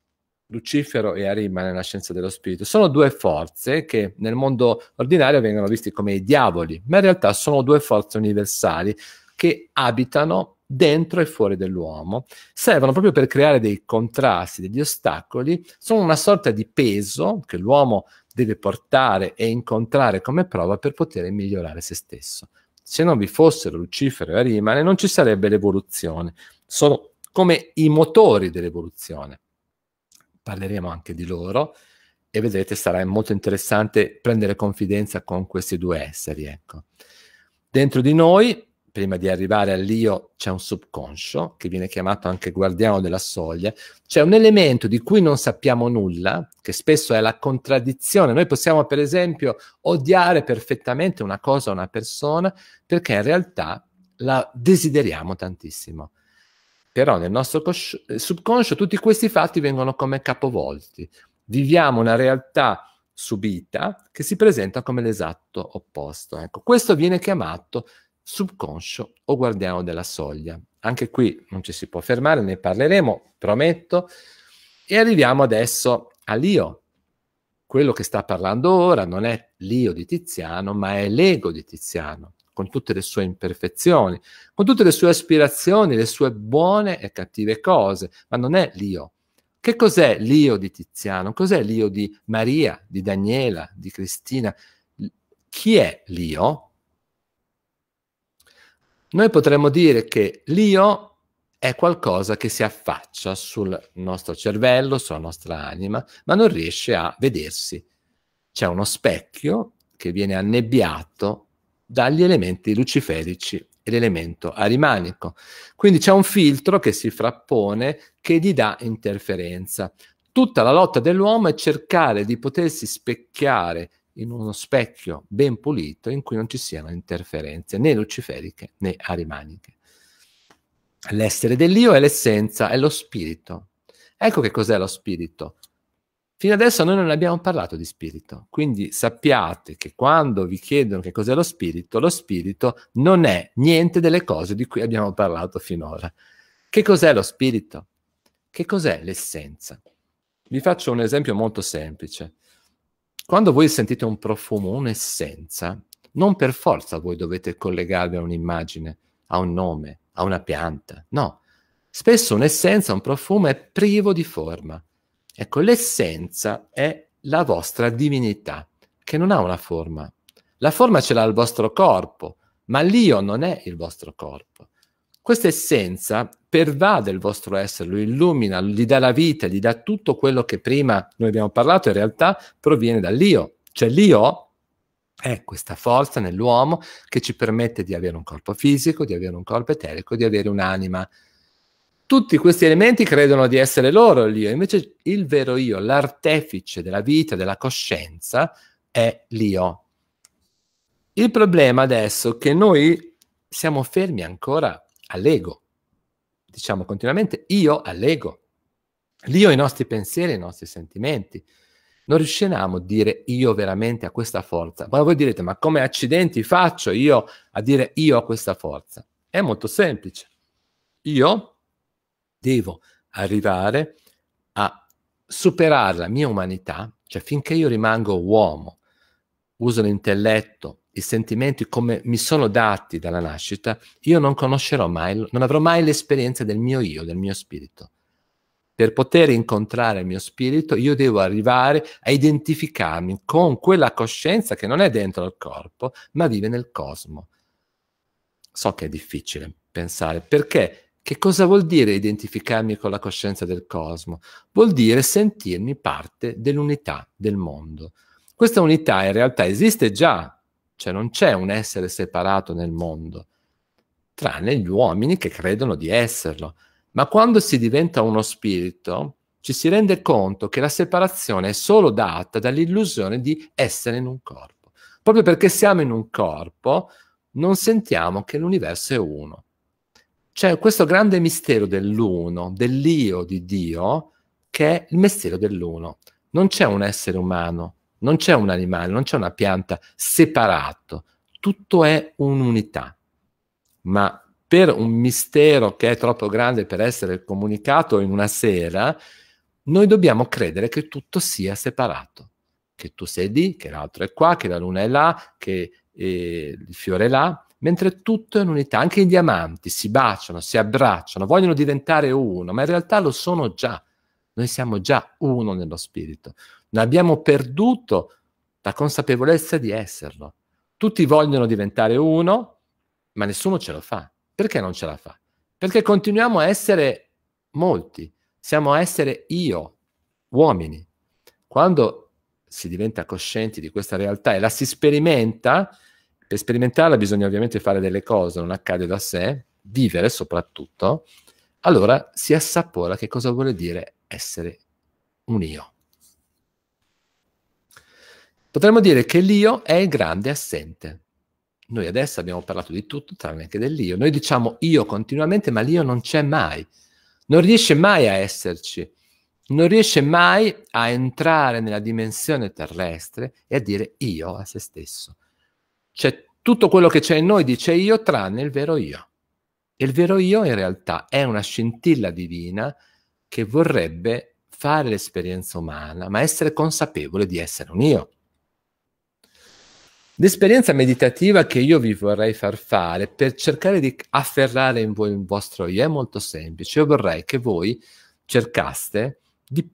Lucifero e Arima nella scienza dello spirito, sono due forze che nel mondo ordinario vengono viste come i diavoli, ma in realtà sono due forze universali che abitano dentro e fuori dell'uomo, servono proprio per creare dei contrasti, degli ostacoli, sono una sorta di peso che l'uomo deve portare e incontrare come prova per poter migliorare se stesso. Se non vi fossero Lucifero e Arimane non ci sarebbe l'evoluzione, sono come i motori dell'evoluzione parleremo anche di loro e vedrete sarà molto interessante prendere confidenza con questi due esseri. Ecco. Dentro di noi, prima di arrivare all'io, c'è un subconscio, che viene chiamato anche guardiano della soglia, c'è un elemento di cui non sappiamo nulla, che spesso è la contraddizione. Noi possiamo, per esempio, odiare perfettamente una cosa o una persona, perché in realtà la desideriamo tantissimo però nel nostro eh, subconscio tutti questi fatti vengono come capovolti. Viviamo una realtà subita che si presenta come l'esatto opposto. Ecco, questo viene chiamato subconscio o guardiano della soglia. Anche qui non ci si può fermare, ne parleremo, prometto. E arriviamo adesso all'io. Quello che sta parlando ora non è l'io di Tiziano, ma è l'ego di Tiziano con tutte le sue imperfezioni, con tutte le sue aspirazioni, le sue buone e cattive cose, ma non è l'io. Che cos'è l'io di Tiziano? Cos'è l'io di Maria, di Daniela, di Cristina? Chi è l'io? Noi potremmo dire che l'io è qualcosa che si affaccia sul nostro cervello, sulla nostra anima, ma non riesce a vedersi. C'è uno specchio che viene annebbiato dagli elementi luciferici e l'elemento arimanico. Quindi c'è un filtro che si frappone che gli dà interferenza. Tutta la lotta dell'uomo è cercare di potersi specchiare in uno specchio ben pulito in cui non ci siano interferenze né luciferiche né arimaniche. L'essere dell'io è l'essenza, è lo spirito. Ecco che cos'è lo spirito. Fino adesso noi non abbiamo parlato di spirito, quindi sappiate che quando vi chiedono che cos'è lo spirito, lo spirito non è niente delle cose di cui abbiamo parlato finora. Che cos'è lo spirito? Che cos'è l'essenza? Vi faccio un esempio molto semplice. Quando voi sentite un profumo, un'essenza, non per forza voi dovete collegarvi a un'immagine, a un nome, a una pianta, no. Spesso un'essenza, un profumo è privo di forma Ecco, l'essenza è la vostra divinità, che non ha una forma. La forma ce l'ha il vostro corpo, ma l'io non è il vostro corpo. Questa essenza pervade il vostro essere, lo illumina, gli dà la vita, gli dà tutto quello che prima noi abbiamo parlato, in realtà proviene dall'io. Cioè l'io è questa forza nell'uomo che ci permette di avere un corpo fisico, di avere un corpo eterico, di avere un'anima. Tutti questi elementi credono di essere loro l'io, invece il vero io, l'artefice della vita, della coscienza, è l'io. Il problema adesso è che noi siamo fermi ancora all'ego. Diciamo continuamente io all'ego. L'io i nostri pensieri, i nostri sentimenti. Non riusciamo a dire io veramente a questa forza. Ma voi direte, ma come accidenti faccio io a dire io a questa forza? È molto semplice. Io devo arrivare a superare la mia umanità, cioè finché io rimango uomo, uso l'intelletto, i sentimenti come mi sono dati dalla nascita, io non conoscerò mai, non avrò mai l'esperienza del mio io, del mio spirito. Per poter incontrare il mio spirito, io devo arrivare a identificarmi con quella coscienza che non è dentro il corpo, ma vive nel cosmo. So che è difficile pensare perché che cosa vuol dire identificarmi con la coscienza del cosmo? Vuol dire sentirmi parte dell'unità del mondo. Questa unità in realtà esiste già, cioè non c'è un essere separato nel mondo, tranne gli uomini che credono di esserlo. Ma quando si diventa uno spirito, ci si rende conto che la separazione è solo data dall'illusione di essere in un corpo. Proprio perché siamo in un corpo, non sentiamo che l'universo è uno c'è questo grande mistero dell'uno, dell'io di Dio, che è il mistero dell'uno. Non c'è un essere umano, non c'è un animale, non c'è una pianta separato, tutto è un'unità. Ma per un mistero che è troppo grande per essere comunicato in una sera, noi dobbiamo credere che tutto sia separato, che tu sei lì, che l'altro è qua, che la luna è là, che eh, il fiore è là, mentre tutto è un'unità. Anche i diamanti si baciano, si abbracciano, vogliono diventare uno, ma in realtà lo sono già. Noi siamo già uno nello spirito. Non abbiamo perduto la consapevolezza di esserlo. Tutti vogliono diventare uno, ma nessuno ce lo fa. Perché non ce la fa? Perché continuiamo a essere molti, siamo a essere io, uomini. Quando si diventa coscienti di questa realtà e la si sperimenta, per sperimentarla bisogna ovviamente fare delle cose, non accade da sé, vivere soprattutto, allora si assapora che cosa vuole dire essere un io. Potremmo dire che l'io è il grande assente. Noi adesso abbiamo parlato di tutto tranne che dell'io. Noi diciamo io continuamente, ma l'io non c'è mai. Non riesce mai a esserci. Non riesce mai a entrare nella dimensione terrestre e a dire io a se stesso. C'è cioè, tutto quello che c'è in noi, dice io, tranne il vero io. E il vero io in realtà è una scintilla divina che vorrebbe fare l'esperienza umana, ma essere consapevole di essere un io. L'esperienza meditativa che io vi vorrei far fare per cercare di afferrare in voi il vostro io è molto semplice. Io vorrei che voi cercaste di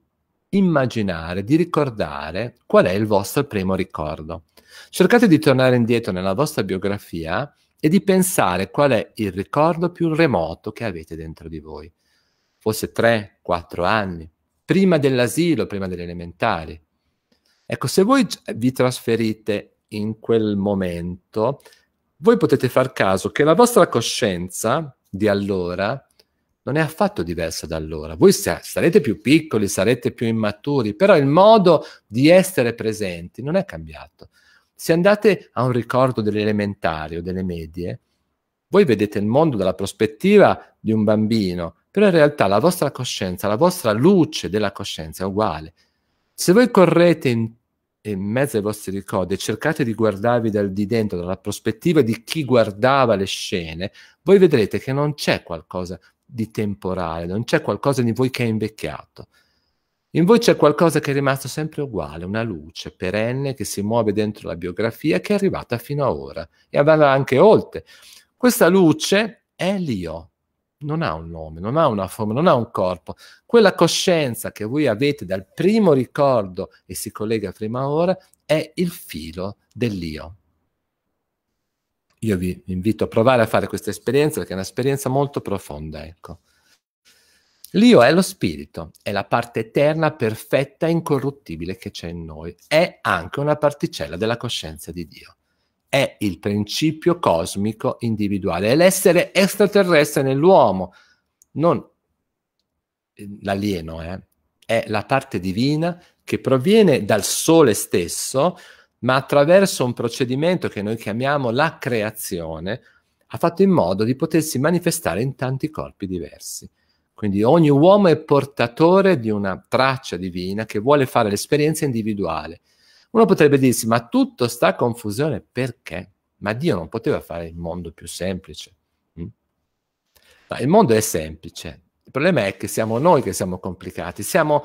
immaginare, di ricordare qual è il vostro primo ricordo. Cercate di tornare indietro nella vostra biografia e di pensare qual è il ricordo più remoto che avete dentro di voi. Forse 3-4 anni, prima dell'asilo, prima delle elementari. Ecco, se voi vi trasferite in quel momento, voi potete far caso che la vostra coscienza di allora non è affatto diversa da allora. Voi sarete più piccoli, sarete più immaturi, però il modo di essere presenti non è cambiato. Se andate a un ricordo dell'elementare o delle medie, voi vedete il mondo dalla prospettiva di un bambino, però in realtà la vostra coscienza, la vostra luce della coscienza è uguale. Se voi correte in, in mezzo ai vostri ricordi e cercate di guardarvi dal di dentro, dalla prospettiva di chi guardava le scene, voi vedrete che non c'è qualcosa di temporale, non c'è qualcosa di voi che è invecchiato. In voi c'è qualcosa che è rimasto sempre uguale, una luce perenne che si muove dentro la biografia che è arrivata fino ad ora e andrà anche oltre. Questa luce è l'io, non ha un nome, non ha una forma, non ha un corpo. Quella coscienza che voi avete dal primo ricordo e si collega prima ora è il filo dell'io io vi invito a provare a fare questa esperienza perché è un'esperienza molto profonda, ecco. L'io è lo spirito, è la parte eterna, perfetta e incorruttibile che c'è in noi, è anche una particella della coscienza di Dio, è il principio cosmico individuale, è l'essere extraterrestre nell'uomo, non l'alieno, eh? è la parte divina che proviene dal sole stesso, ma attraverso un procedimento che noi chiamiamo la creazione, ha fatto in modo di potersi manifestare in tanti corpi diversi. Quindi ogni uomo è portatore di una traccia divina che vuole fare l'esperienza individuale. Uno potrebbe dirsi, ma tutto sta confusione perché? Ma Dio non poteva fare il mondo più semplice. Mm? il mondo è semplice, il problema è che siamo noi che siamo complicati, siamo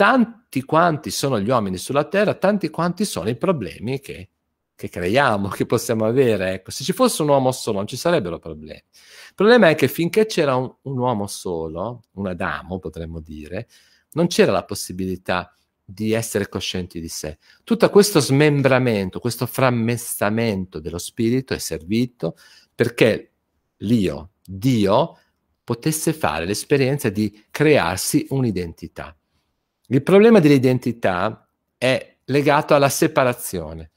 tanti quanti sono gli uomini sulla terra, tanti quanti sono i problemi che, che creiamo, che possiamo avere. Ecco, se ci fosse un uomo solo non ci sarebbero problemi. Il problema è che finché c'era un, un uomo solo, un Adamo potremmo dire, non c'era la possibilità di essere coscienti di sé. Tutto questo smembramento, questo frammestamento dello spirito è servito perché l'io, Dio, potesse fare l'esperienza di crearsi un'identità. Il problema dell'identità è legato alla separazione.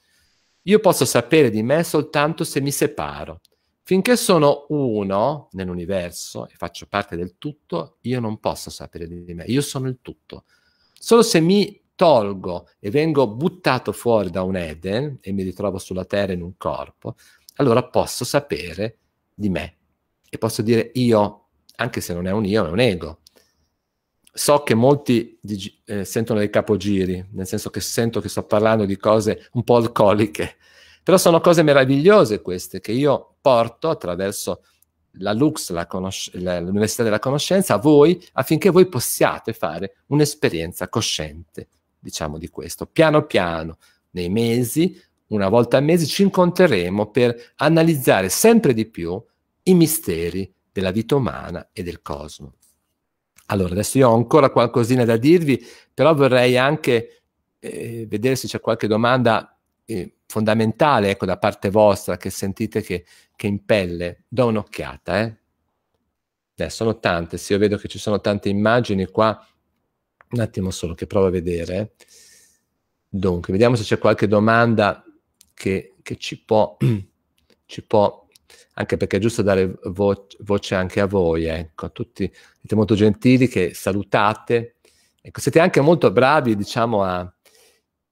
Io posso sapere di me soltanto se mi separo. Finché sono uno nell'universo e faccio parte del tutto, io non posso sapere di me, io sono il tutto. Solo se mi tolgo e vengo buttato fuori da un Eden e mi ritrovo sulla terra in un corpo, allora posso sapere di me e posso dire io, anche se non è un io, è un ego, so che molti eh, sentono dei capogiri, nel senso che sento che sto parlando di cose un po' alcoliche, però sono cose meravigliose queste che io porto attraverso la Lux, l'Università della Conoscenza, a voi affinché voi possiate fare un'esperienza cosciente, diciamo di questo. Piano piano, nei mesi, una volta al mese, ci incontreremo per analizzare sempre di più i misteri della vita umana e del cosmo. Allora, adesso io ho ancora qualcosina da dirvi, però vorrei anche eh, vedere se c'è qualche domanda eh, fondamentale ecco, da parte vostra che sentite che, che impelle. Do un'occhiata, eh. eh. sono tante, sì, io vedo che ci sono tante immagini qua. Un attimo solo che provo a vedere. Eh. Dunque, vediamo se c'è qualche domanda che, che ci può, ci può anche perché è giusto dare vo- voce anche a voi, ecco, a tutti, siete molto gentili che salutate, ecco, siete anche molto bravi, diciamo, a...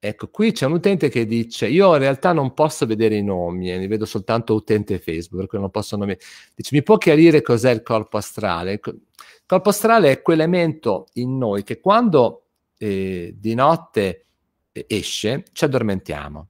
Ecco, qui c'è un utente che dice, io in realtà non posso vedere i nomi, ne eh, vedo soltanto utente Facebook, per cui non posso nomi. Dice, mi può chiarire cos'è il corpo astrale? Ecco, il corpo astrale è quell'elemento in noi che quando eh, di notte eh, esce, ci addormentiamo.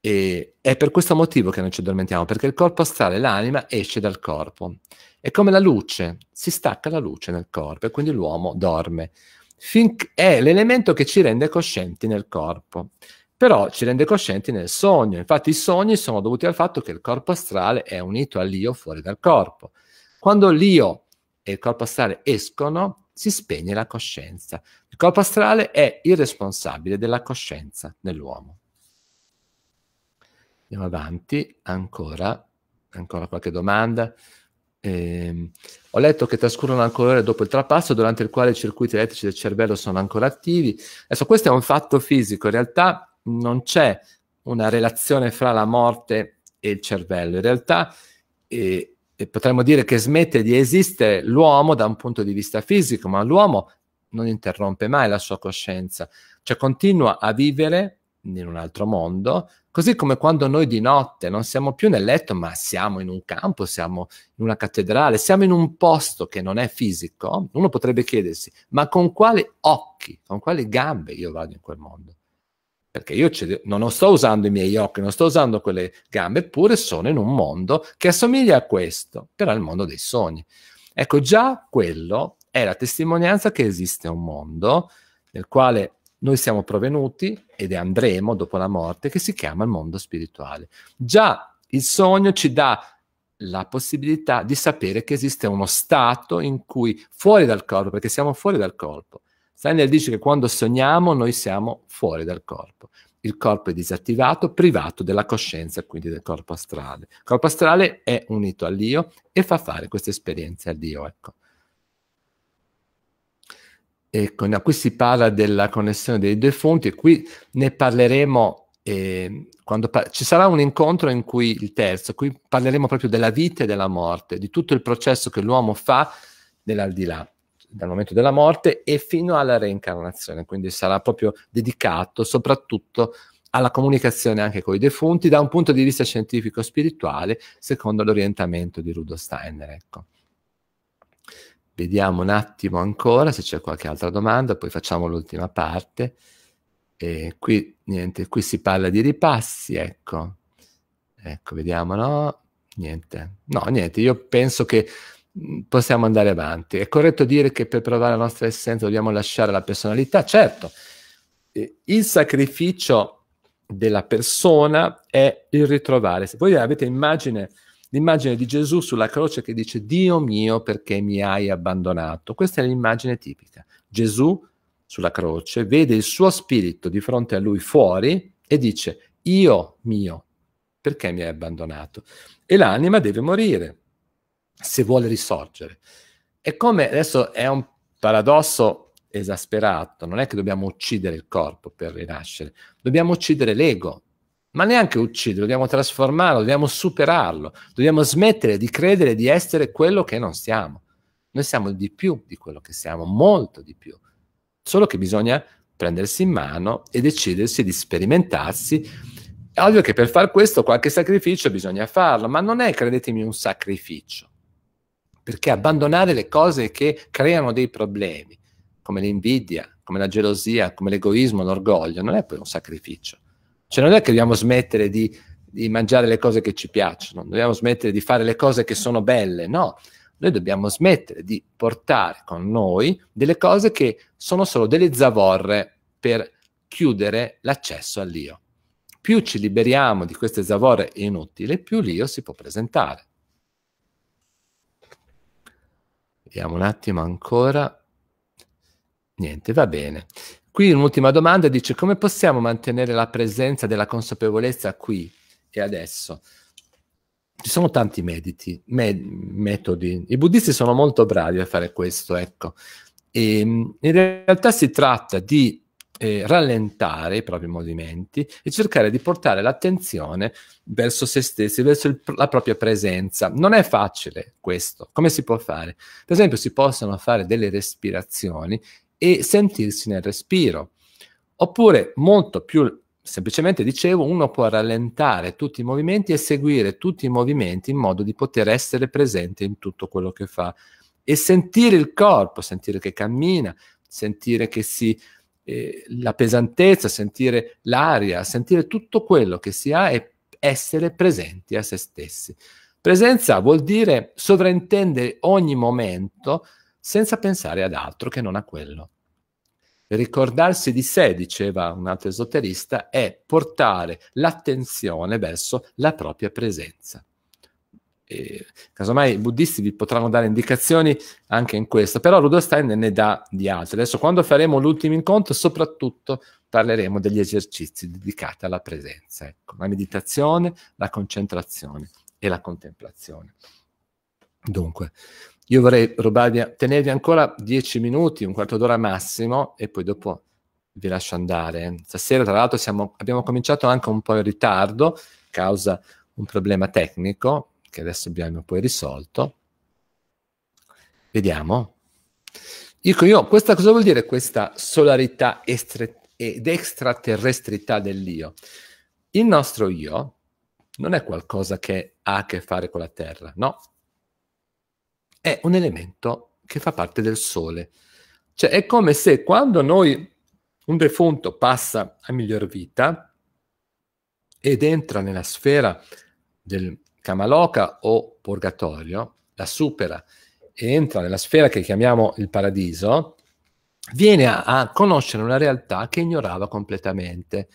E è per questo motivo che non ci addormentiamo, perché il corpo astrale, l'anima, esce dal corpo. È come la luce, si stacca la luce nel corpo e quindi l'uomo dorme. Finc- è l'elemento che ci rende coscienti nel corpo, però ci rende coscienti nel sogno. Infatti i sogni sono dovuti al fatto che il corpo astrale è unito all'io fuori dal corpo. Quando l'io e il corpo astrale escono, si spegne la coscienza. Il corpo astrale è il responsabile della coscienza nell'uomo. Andiamo avanti, ancora, ancora qualche domanda. Eh, ho letto che trascorrono ancora ore dopo il trapasso, durante il quale i circuiti elettrici del cervello sono ancora attivi. Adesso, questo è un fatto fisico, in realtà non c'è una relazione fra la morte e il cervello. In realtà eh, potremmo dire che smette di esistere l'uomo da un punto di vista fisico, ma l'uomo non interrompe mai la sua coscienza, cioè continua a vivere in un altro mondo, Così come quando noi di notte non siamo più nel letto, ma siamo in un campo, siamo in una cattedrale, siamo in un posto che non è fisico, uno potrebbe chiedersi, ma con quali occhi, con quali gambe io vado in quel mondo? Perché io non sto usando i miei occhi, non sto usando quelle gambe, eppure sono in un mondo che assomiglia a questo, però è il mondo dei sogni. Ecco, già quello è la testimonianza che esiste un mondo nel quale noi siamo provenuti ed andremo dopo la morte che si chiama il mondo spirituale. Già il sogno ci dà la possibilità di sapere che esiste uno stato in cui fuori dal corpo, perché siamo fuori dal corpo. Steiner dice che quando sogniamo noi siamo fuori dal corpo. Il corpo è disattivato, privato della coscienza, quindi del corpo astrale. Il corpo astrale è unito all'io e fa fare queste esperienze all'io. Ecco. Ecco, da qui si parla della connessione dei due fonti e qui ne parleremo eh, quando par ci sarà un incontro in cui il terzo, qui parleremo proprio della vita e della morte, di tutto il processo che l'uomo fa nell'aldilà, dal momento della morte e fino alla reincarnazione, quindi sarà proprio dedicato soprattutto alla comunicazione anche con i defunti da un punto di vista scientifico-spirituale, secondo l'orientamento di Rudolf Steiner. Ecco. Vediamo un attimo ancora se c'è qualche altra domanda, poi facciamo l'ultima parte. E qui, niente, qui si parla di ripassi, ecco. Ecco, vediamo, no? Niente. No, niente, io penso che mm, possiamo andare avanti. È corretto dire che per provare la nostra essenza dobbiamo lasciare la personalità? Certo, il sacrificio della persona è il ritrovare. Se voi avete immagine l'immagine di Gesù sulla croce che dice Dio mio perché mi hai abbandonato. Questa è l'immagine tipica. Gesù sulla croce vede il suo spirito di fronte a lui fuori e dice io mio perché mi hai abbandonato? E l'anima deve morire se vuole risorgere. È come adesso è un paradosso esasperato, non è che dobbiamo uccidere il corpo per rinascere, dobbiamo uccidere l'ego ma neanche ucciderlo, dobbiamo trasformarlo, dobbiamo superarlo, dobbiamo smettere di credere di essere quello che non siamo. Noi siamo di più di quello che siamo, molto di più. Solo che bisogna prendersi in mano e decidersi di sperimentarsi. È ovvio che per far questo qualche sacrificio bisogna farlo, ma non è, credetemi, un sacrificio. Perché abbandonare le cose che creano dei problemi, come l'invidia, come la gelosia, come l'egoismo, l'orgoglio, non è poi un sacrificio cioè non è che dobbiamo smettere di, di mangiare le cose che ci piacciono, dobbiamo smettere di fare le cose che sono belle, no. Noi dobbiamo smettere di portare con noi delle cose che sono solo delle zavorre per chiudere l'accesso all'io. Più ci liberiamo di queste zavorre inutili, più l'io si può presentare. Vediamo un attimo ancora. Niente, va bene. Qui un'ultima domanda dice come possiamo mantenere la presenza della consapevolezza qui e adesso? Ci sono tanti mediti, med metodi. I buddisti sono molto bravi a fare questo, ecco. E, ehm, in realtà si tratta di eh, rallentare i propri movimenti e cercare di portare l'attenzione verso se stessi, verso il, la propria presenza. Non è facile questo. Come si può fare? Per esempio, si possono fare delle respirazioni e sentirsi nel respiro. Oppure, molto più semplicemente dicevo, uno può rallentare tutti i movimenti e seguire tutti i movimenti in modo di poter essere presente in tutto quello che fa e sentire il corpo, sentire che cammina, sentire che si eh, la pesantezza, sentire l'aria, sentire tutto quello che si ha e essere presenti a se stessi. Presenza vuol dire sovraintendere ogni momento senza pensare ad altro che non a quello. Ricordarsi di sé, diceva un altro esoterista, è portare l'attenzione verso la propria presenza. E, casomai i buddhisti vi potranno dare indicazioni anche in questo, però Rudolf Rudolstein ne dà di altre. Adesso quando faremo l'ultimo incontro, soprattutto parleremo degli esercizi dedicati alla presenza, ecco, la meditazione, la concentrazione e la contemplazione. Dunque, io vorrei rubarvi, tenervi ancora dieci minuti, un quarto d'ora massimo, e poi dopo vi lascio andare. Stasera, tra l'altro, siamo, abbiamo cominciato anche un po' in ritardo, causa un problema tecnico, che adesso abbiamo poi risolto. Vediamo. Dico io, questa, cosa vuol dire questa solarità ed extraterrestrità dell'io? Il nostro io non è qualcosa che ha a che fare con la Terra, no? è un elemento che fa parte del Sole. Cioè è come se quando noi, un defunto passa a miglior vita ed entra nella sfera del Kamaloka o Purgatorio, la supera e entra nella sfera che chiamiamo il paradiso, viene a, a conoscere una realtà che ignorava completamente,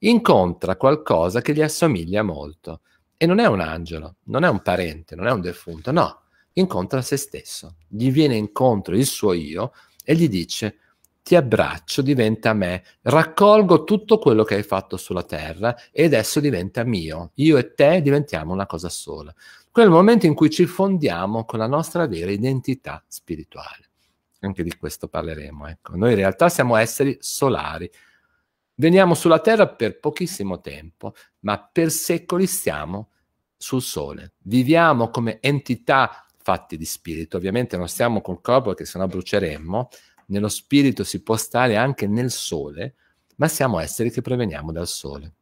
incontra qualcosa che gli assomiglia molto. E non è un angelo, non è un parente, non è un defunto, no, incontra se stesso, gli viene incontro il suo io e gli dice ti abbraccio, diventa me, raccolgo tutto quello che hai fatto sulla terra e adesso diventa mio, io e te diventiamo una cosa sola. Quello è il momento in cui ci fondiamo con la nostra vera identità spirituale. Anche di questo parleremo. Ecco. Noi in realtà siamo esseri solari. Veniamo sulla terra per pochissimo tempo, ma per secoli siamo sul Sole. Viviamo come entità fatti di spirito. Ovviamente non stiamo col corpo perché sennò bruceremmo, nello spirito si può stare anche nel sole, ma siamo esseri che proveniamo dal sole.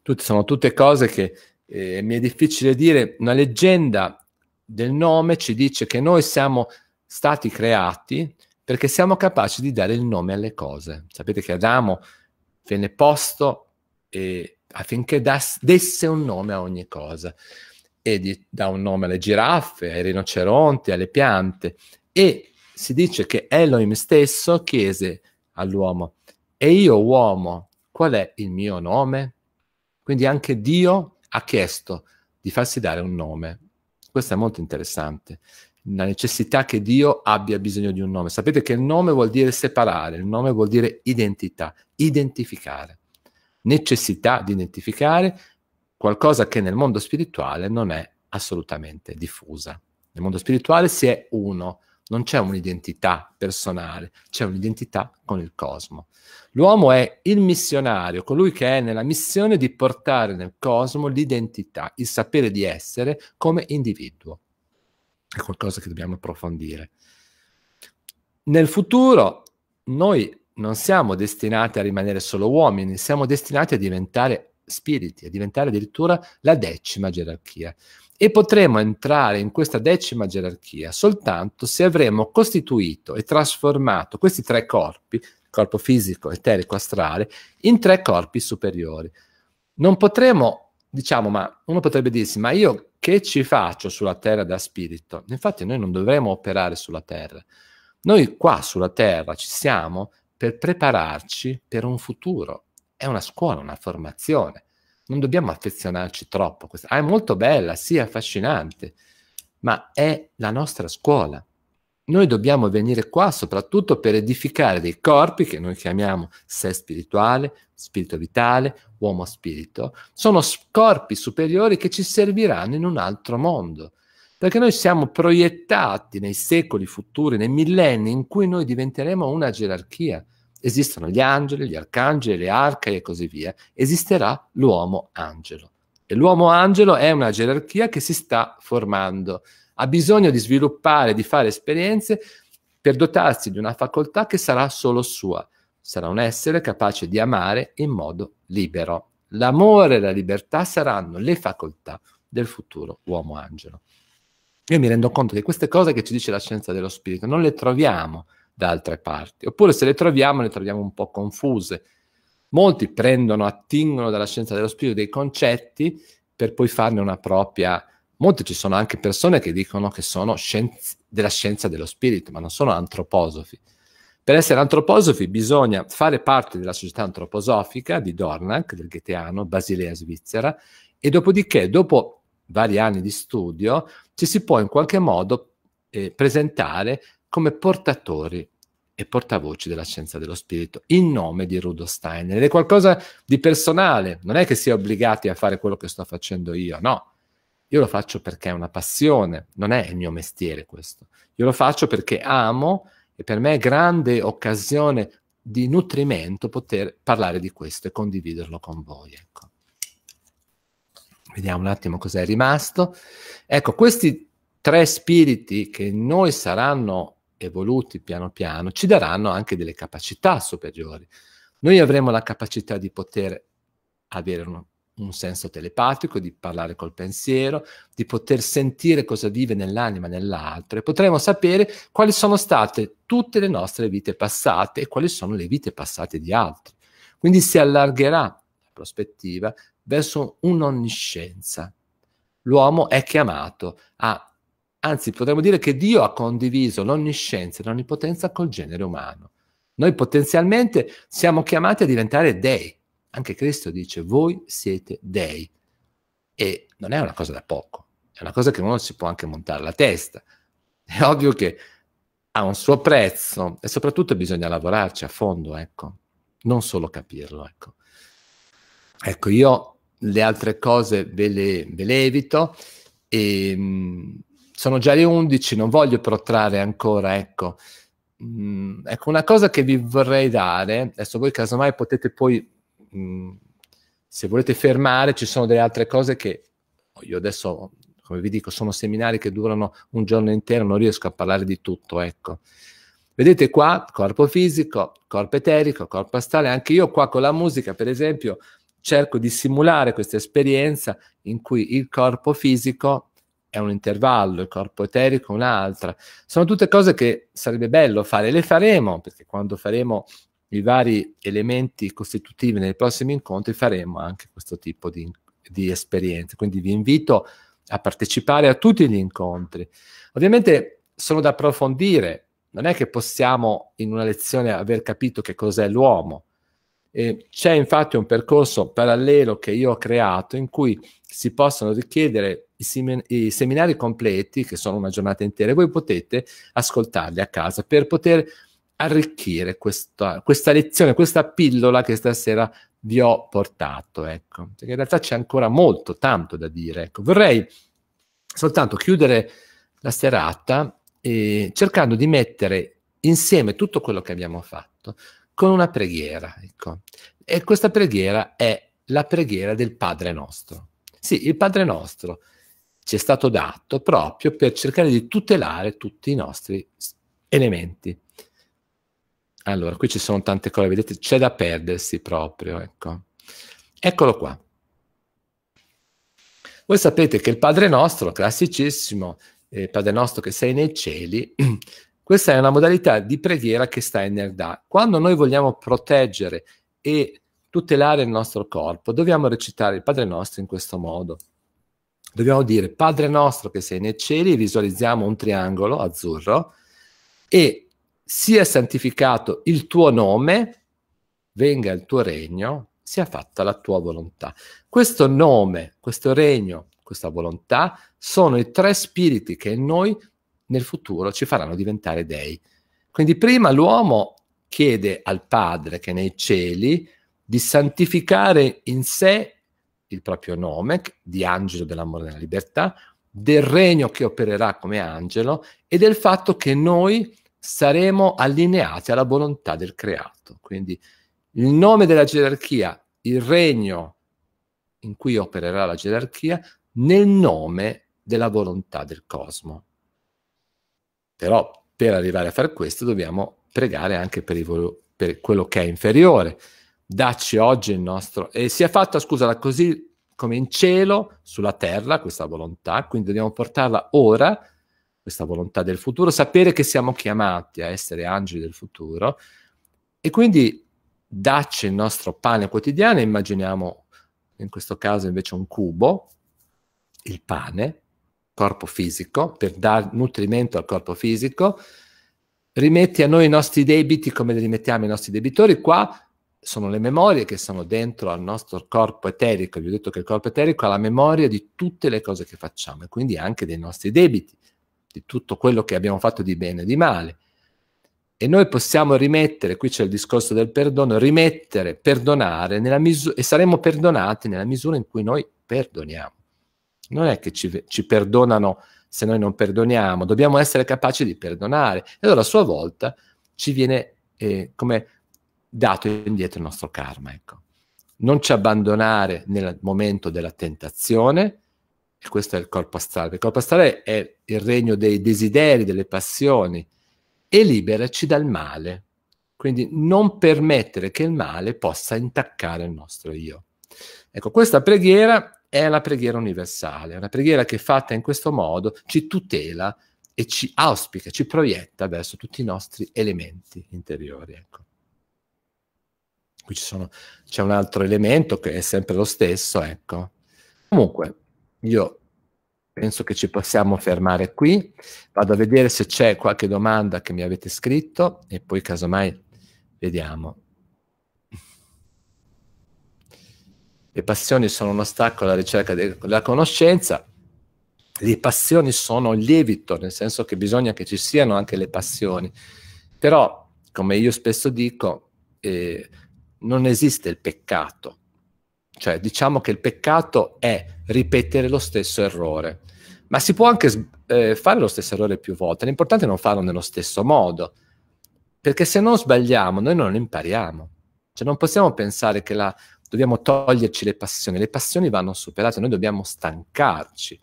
Tutte, sono tutte cose che eh, mi è difficile dire, una leggenda del nome ci dice che noi siamo stati creati perché siamo capaci di dare il nome alle cose. Sapete che Adamo venne posto eh, affinché das, desse un nome a ogni cosa e di, dà un nome alle giraffe, ai rinoceronti, alle piante e si dice che Elohim stesso chiese all'uomo e io uomo qual è il mio nome? Quindi anche Dio ha chiesto di farsi dare un nome. Questo è molto interessante. La necessità che Dio abbia bisogno di un nome. Sapete che il nome vuol dire separare, il nome vuol dire identità, identificare. Necessità di identificare qualcosa che nel mondo spirituale non è assolutamente diffusa. Nel mondo spirituale si è uno, non c'è un'identità personale, c'è un'identità con il cosmo. L'uomo è il missionario, colui che è nella missione di portare nel cosmo l'identità, il sapere di essere come individuo. È qualcosa che dobbiamo approfondire. Nel futuro noi non siamo destinati a rimanere solo uomini, siamo destinati a diventare spiriti e diventare addirittura la decima gerarchia. E potremo entrare in questa decima gerarchia soltanto se avremo costituito e trasformato questi tre corpi, corpo fisico, eterico, astrale, in tre corpi superiori. Non potremo, diciamo, ma uno potrebbe dirsi, ma io che ci faccio sulla terra da spirito? Infatti noi non dovremmo operare sulla terra. Noi qua sulla terra ci siamo per prepararci per un futuro, è una scuola, una formazione. Non dobbiamo affezionarci troppo. A questa. Ah, è molto bella, sì, è affascinante, ma è la nostra scuola. Noi dobbiamo venire qua soprattutto per edificare dei corpi che noi chiamiamo sé spirituale, spirito vitale, uomo spirito. Sono corpi superiori che ci serviranno in un altro mondo perché noi siamo proiettati nei secoli futuri, nei millenni in cui noi diventeremo una gerarchia esistono gli angeli, gli arcangeli, le arche e così via, esisterà l'uomo angelo. E l'uomo angelo è una gerarchia che si sta formando, ha bisogno di sviluppare, di fare esperienze per dotarsi di una facoltà che sarà solo sua, sarà un essere capace di amare in modo libero. L'amore e la libertà saranno le facoltà del futuro uomo angelo. Io mi rendo conto che queste cose che ci dice la scienza dello spirito non le troviamo da altre parti. Oppure se le troviamo, le troviamo un po' confuse. Molti prendono, attingono dalla scienza dello spirito dei concetti per poi farne una propria... Molte ci sono anche persone che dicono che sono scienzi... della scienza dello spirito, ma non sono antroposofi. Per essere antroposofi bisogna fare parte della società antroposofica di Dornach, del Gheteano, Basilea svizzera, e dopodiché, dopo vari anni di studio, ci si può in qualche modo eh, presentare come portatori e portavoci della scienza dello spirito in nome di Rudolf Steiner. Ed è qualcosa di personale, non è che si è obbligati a fare quello che sto facendo io, no. Io lo faccio perché è una passione, non è il mio mestiere questo. Io lo faccio perché amo e per me è grande occasione di nutrimento poter parlare di questo e condividerlo con voi. Ecco. Vediamo un attimo cos'è rimasto. Ecco, questi tre spiriti che noi saranno evoluti piano piano, ci daranno anche delle capacità superiori. Noi avremo la capacità di poter avere un, un senso telepatico, di parlare col pensiero, di poter sentire cosa vive nell'anima e nell'altro e potremo sapere quali sono state tutte le nostre vite passate e quali sono le vite passate di altri. Quindi si allargherà la prospettiva verso un'onniscienza. L'uomo è chiamato a Anzi, potremmo dire che Dio ha condiviso l'onniscienza e l'onnipotenza col genere umano. Noi potenzialmente siamo chiamati a diventare dei. Anche Cristo dice, voi siete dei. E non è una cosa da poco, è una cosa che uno si può anche montare la testa. È ovvio che ha un suo prezzo e soprattutto bisogna lavorarci a fondo, ecco, non solo capirlo, ecco. Ecco, io le altre cose ve le, ve le evito e, ehm, sono già le 11, non voglio protrarre ancora, ecco. Mm, ecco, una cosa che vi vorrei dare, adesso voi casomai potete poi, mm, se volete fermare, ci sono delle altre cose che oh, io adesso, come vi dico, sono seminari che durano un giorno intero, non riesco a parlare di tutto, ecco. Vedete qua, corpo fisico, corpo eterico, corpo astrale, anche io qua con la musica, per esempio, cerco di simulare questa esperienza in cui il corpo fisico è un intervallo, il corpo eterico un'altra. Sono tutte cose che sarebbe bello fare, le faremo, perché quando faremo i vari elementi costitutivi nei prossimi incontri faremo anche questo tipo di, di esperienze. Quindi vi invito a partecipare a tutti gli incontri. Ovviamente sono da approfondire, non è che possiamo in una lezione aver capito che cos'è l'uomo. E c'è infatti un percorso parallelo che io ho creato in cui si possono richiedere i, semin- i, seminari completi, che sono una giornata intera, voi potete ascoltarli a casa per poter arricchire questa, questa lezione, questa pillola che stasera vi ho portato. Ecco. in realtà c'è ancora molto, tanto da dire. Ecco. Vorrei soltanto chiudere la serata eh, cercando di mettere insieme tutto quello che abbiamo fatto con una preghiera. Ecco. E questa preghiera è la preghiera del Padre nostro. Sì, il Padre nostro ci è stato dato proprio per cercare di tutelare tutti i nostri elementi. Allora, qui ci sono tante cose, vedete, c'è da perdersi proprio, ecco. Eccolo qua. Voi sapete che il Padre Nostro, classicissimo, eh, Padre Nostro che sei nei cieli, questa è una modalità di preghiera che sta in Nerdà. Quando noi vogliamo proteggere e tutelare il nostro corpo, dobbiamo recitare il Padre Nostro in questo modo dobbiamo dire Padre nostro che sei nei cieli, visualizziamo un triangolo azzurro e sia santificato il tuo nome, venga il tuo regno, sia fatta la tua volontà. Questo nome, questo regno, questa volontà sono i tre spiriti che noi nel futuro ci faranno diventare dei. Quindi prima l'uomo chiede al Padre che è nei cieli di santificare in sé il proprio nome, di angelo dell'amore della libertà, del regno che opererà come angelo e del fatto che noi saremo allineati alla volontà del creato. Quindi il nome della gerarchia, il regno in cui opererà la gerarchia, nel nome della volontà del cosmo. Però per arrivare a fare questo dobbiamo pregare anche per, il, per quello che è inferiore, Dacci oggi il nostro, e sia fatta, scusala, così come in cielo, sulla terra, questa volontà, quindi dobbiamo portarla ora, questa volontà del futuro, sapere che siamo chiamati a essere angeli del futuro, e quindi dacci il nostro pane quotidiano, immaginiamo in questo caso invece un cubo, il pane, corpo fisico, per dar nutrimento al corpo fisico, rimetti a noi i nostri debiti come li rimettiamo i nostri debitori, qua sono le memorie che sono dentro al nostro corpo eterico. Vi ho detto che il corpo eterico ha la memoria di tutte le cose che facciamo e quindi anche dei nostri debiti, di tutto quello che abbiamo fatto di bene e di male. E noi possiamo rimettere, qui c'è il discorso del perdono, rimettere, perdonare nella misura, e saremo perdonati nella misura in cui noi perdoniamo. Non è che ci, ci perdonano se noi non perdoniamo, dobbiamo essere capaci di perdonare. E allora a sua volta ci viene eh, come dato indietro il nostro karma. Ecco. Non ci abbandonare nel momento della tentazione, e questo è il corpo astrale. Il corpo astrale è il regno dei desideri, delle passioni, e liberaci dal male. Quindi non permettere che il male possa intaccare il nostro io. Ecco, questa preghiera è una preghiera universale, una preghiera che fatta in questo modo ci tutela e ci auspica, ci proietta verso tutti i nostri elementi interiori. Ecco qui sono, c'è un altro elemento che è sempre lo stesso, ecco. Comunque, io penso che ci possiamo fermare qui, vado a vedere se c'è qualche domanda che mi avete scritto e poi casomai vediamo. Le passioni sono un ostacolo alla ricerca della conoscenza, le passioni sono lievito, nel senso che bisogna che ci siano anche le passioni, però come io spesso dico, eh, non esiste il peccato. Cioè, diciamo che il peccato è ripetere lo stesso errore. Ma si può anche eh, fare lo stesso errore più volte, l'importante è non farlo nello stesso modo, perché se non sbagliamo noi non impariamo. Cioè, non possiamo pensare che la, dobbiamo toglierci le passioni, le passioni vanno superate, noi dobbiamo stancarci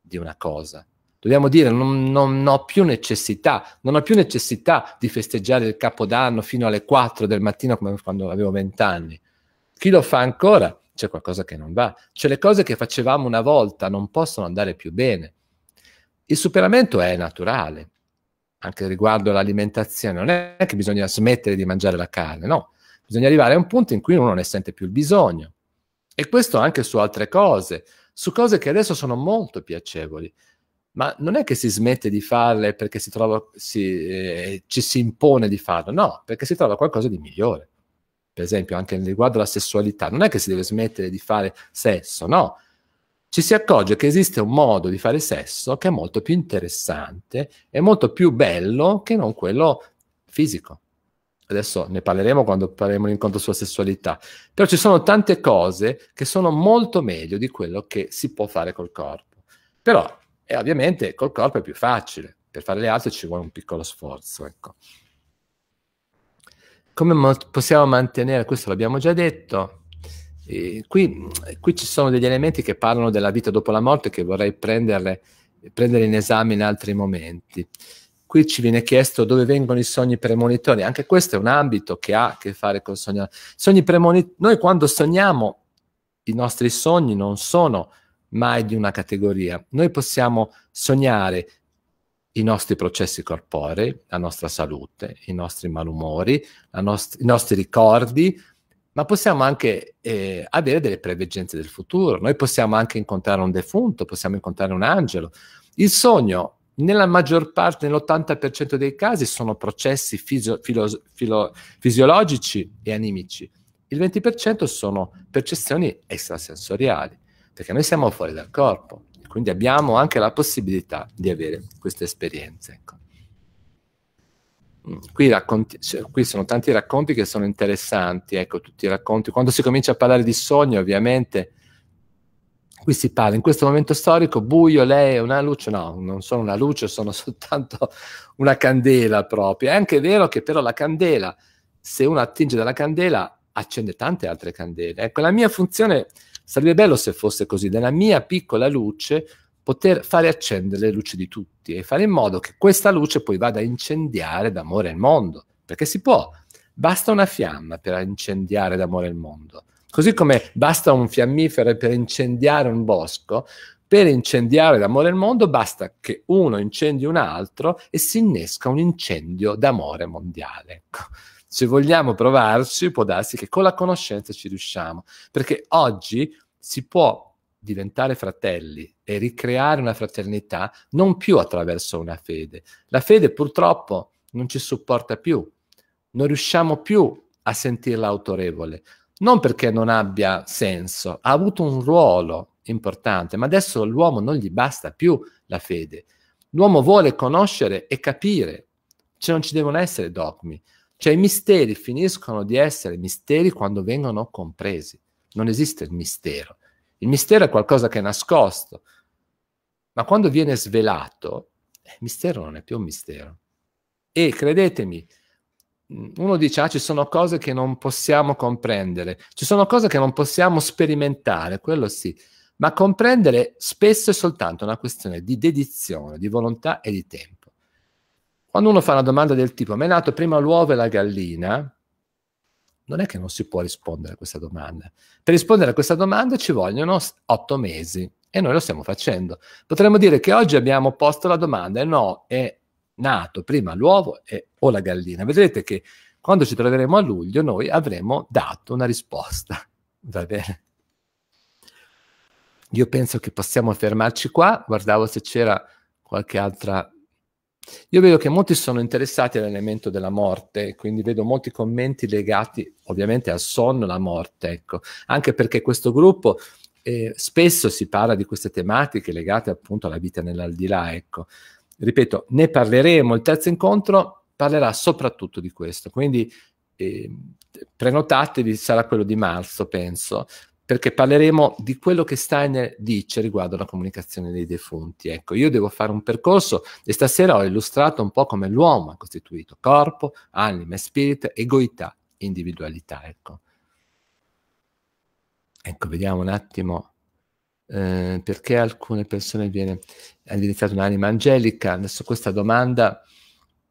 di una cosa. Dobbiamo dire, non, non, ho più necessità, non ho più necessità di festeggiare il Capodanno fino alle 4 del mattino come quando avevo 20 anni. Chi lo fa ancora? C'è qualcosa che non va. Cioè le cose che facevamo una volta non possono andare più bene. Il superamento è naturale, anche riguardo all'alimentazione. Non è che bisogna smettere di mangiare la carne, no. Bisogna arrivare a un punto in cui uno non ne sente più il bisogno. E questo anche su altre cose, su cose che adesso sono molto piacevoli ma non è che si smette di farle perché si trova, si, eh, ci si impone di farlo, no, perché si trova qualcosa di migliore. Per esempio, anche riguardo alla sessualità, non è che si deve smettere di fare sesso, no. Ci si accorge che esiste un modo di fare sesso che è molto più interessante e molto più bello che non quello fisico. Adesso ne parleremo quando faremo l'incontro sulla sessualità. Però ci sono tante cose che sono molto meglio di quello che si può fare col corpo. Però e ovviamente col corpo è più facile, per fare le altre ci vuole un piccolo sforzo. Ecco. Come possiamo mantenere, questo l'abbiamo già detto, e qui, qui ci sono degli elementi che parlano della vita dopo la morte che vorrei prendere in esame in altri momenti. Qui ci viene chiesto dove vengono i sogni premonitori, anche questo è un ambito che ha a che fare con il sognare. Sogni premonitori, noi quando sogniamo i nostri sogni non sono mai di una categoria. Noi possiamo sognare i nostri processi corporei, la nostra salute, i nostri malumori, nost- i nostri ricordi, ma possiamo anche eh, avere delle preveggenze del futuro. Noi possiamo anche incontrare un defunto, possiamo incontrare un angelo. Il sogno, nella maggior parte, nell'80% dei casi, sono processi fisio- filo- filo- fisiologici e animici. Il 20% sono percezioni extrasensoriali perché noi siamo fuori dal corpo, quindi abbiamo anche la possibilità di avere queste esperienze. Ecco. Mm, qui, racconti, qui, sono tanti racconti che sono interessanti, ecco, tutti i racconti. Quando si comincia a parlare di sogno, ovviamente, qui si parla, in questo momento storico, buio, lei è una luce, no, non sono una luce, sono soltanto una candela proprio. È anche vero che però la candela, se uno attinge dalla candela, accende tante altre candele. Ecco, la mia funzione Sarebbe bello se fosse così, nella mia piccola luce, poter fare accendere le luci di tutti e fare in modo che questa luce poi vada a incendiare d'amore il mondo, perché si può. Basta una fiamma per incendiare d'amore il mondo. Così come basta un fiammifero per incendiare un bosco, per incendiare d'amore il mondo basta che uno incendi un altro e si innesca un incendio d'amore mondiale. Ecco. Se vogliamo provarci, può darsi che con la conoscenza ci riusciamo, perché oggi si può diventare fratelli e ricreare una fraternità non più attraverso una fede. La fede purtroppo non ci supporta più, non riusciamo più a sentirla autorevole, non perché non abbia senso, ha avuto un ruolo importante, ma adesso l'uomo non gli basta più la fede. L'uomo vuole conoscere e capire, cioè non ci devono essere dogmi. Cioè i misteri finiscono di essere misteri quando vengono compresi. Non esiste il mistero. Il mistero è qualcosa che è nascosto, ma quando viene svelato, il eh, mistero non è più un mistero. E credetemi, mm, uno dice, ah, ci sono cose che non possiamo comprendere, ci sono cose che non possiamo sperimentare, quello sì, ma comprendere spesso è soltanto una questione di dedizione, di volontà e di tempo. Quando uno fa una domanda del tipo, ma è nato prima l'uovo e la gallina? Non è che non si può rispondere a questa domanda. Per rispondere a questa domanda ci vogliono otto mesi e noi lo stiamo facendo. Potremmo dire che oggi abbiamo posto la domanda e no, è nato prima l'uovo e, o la gallina. Vedrete che quando ci troveremo a luglio noi avremo dato una risposta. Va bene? Io penso che possiamo fermarci qua. Guardavo se c'era qualche altra io vedo che molti sono interessati all'elemento della morte, quindi vedo molti commenti legati ovviamente al sonno e alla morte, ecco. anche perché questo gruppo eh, spesso si parla di queste tematiche legate appunto alla vita nell'aldilà, ecco. Ripeto, ne parleremo, il terzo incontro parlerà soprattutto di questo, quindi eh, prenotatevi, sarà quello di marzo, penso perché parleremo di quello che Steiner dice riguardo alla comunicazione dei defunti. Ecco, io devo fare un percorso e stasera ho illustrato un po' come l'uomo ha costituito, corpo, anima, e spirito, egoità, individualità. Ecco, ecco vediamo un attimo eh, perché alcune persone viene evidenziata un'anima angelica. Adesso questa domanda,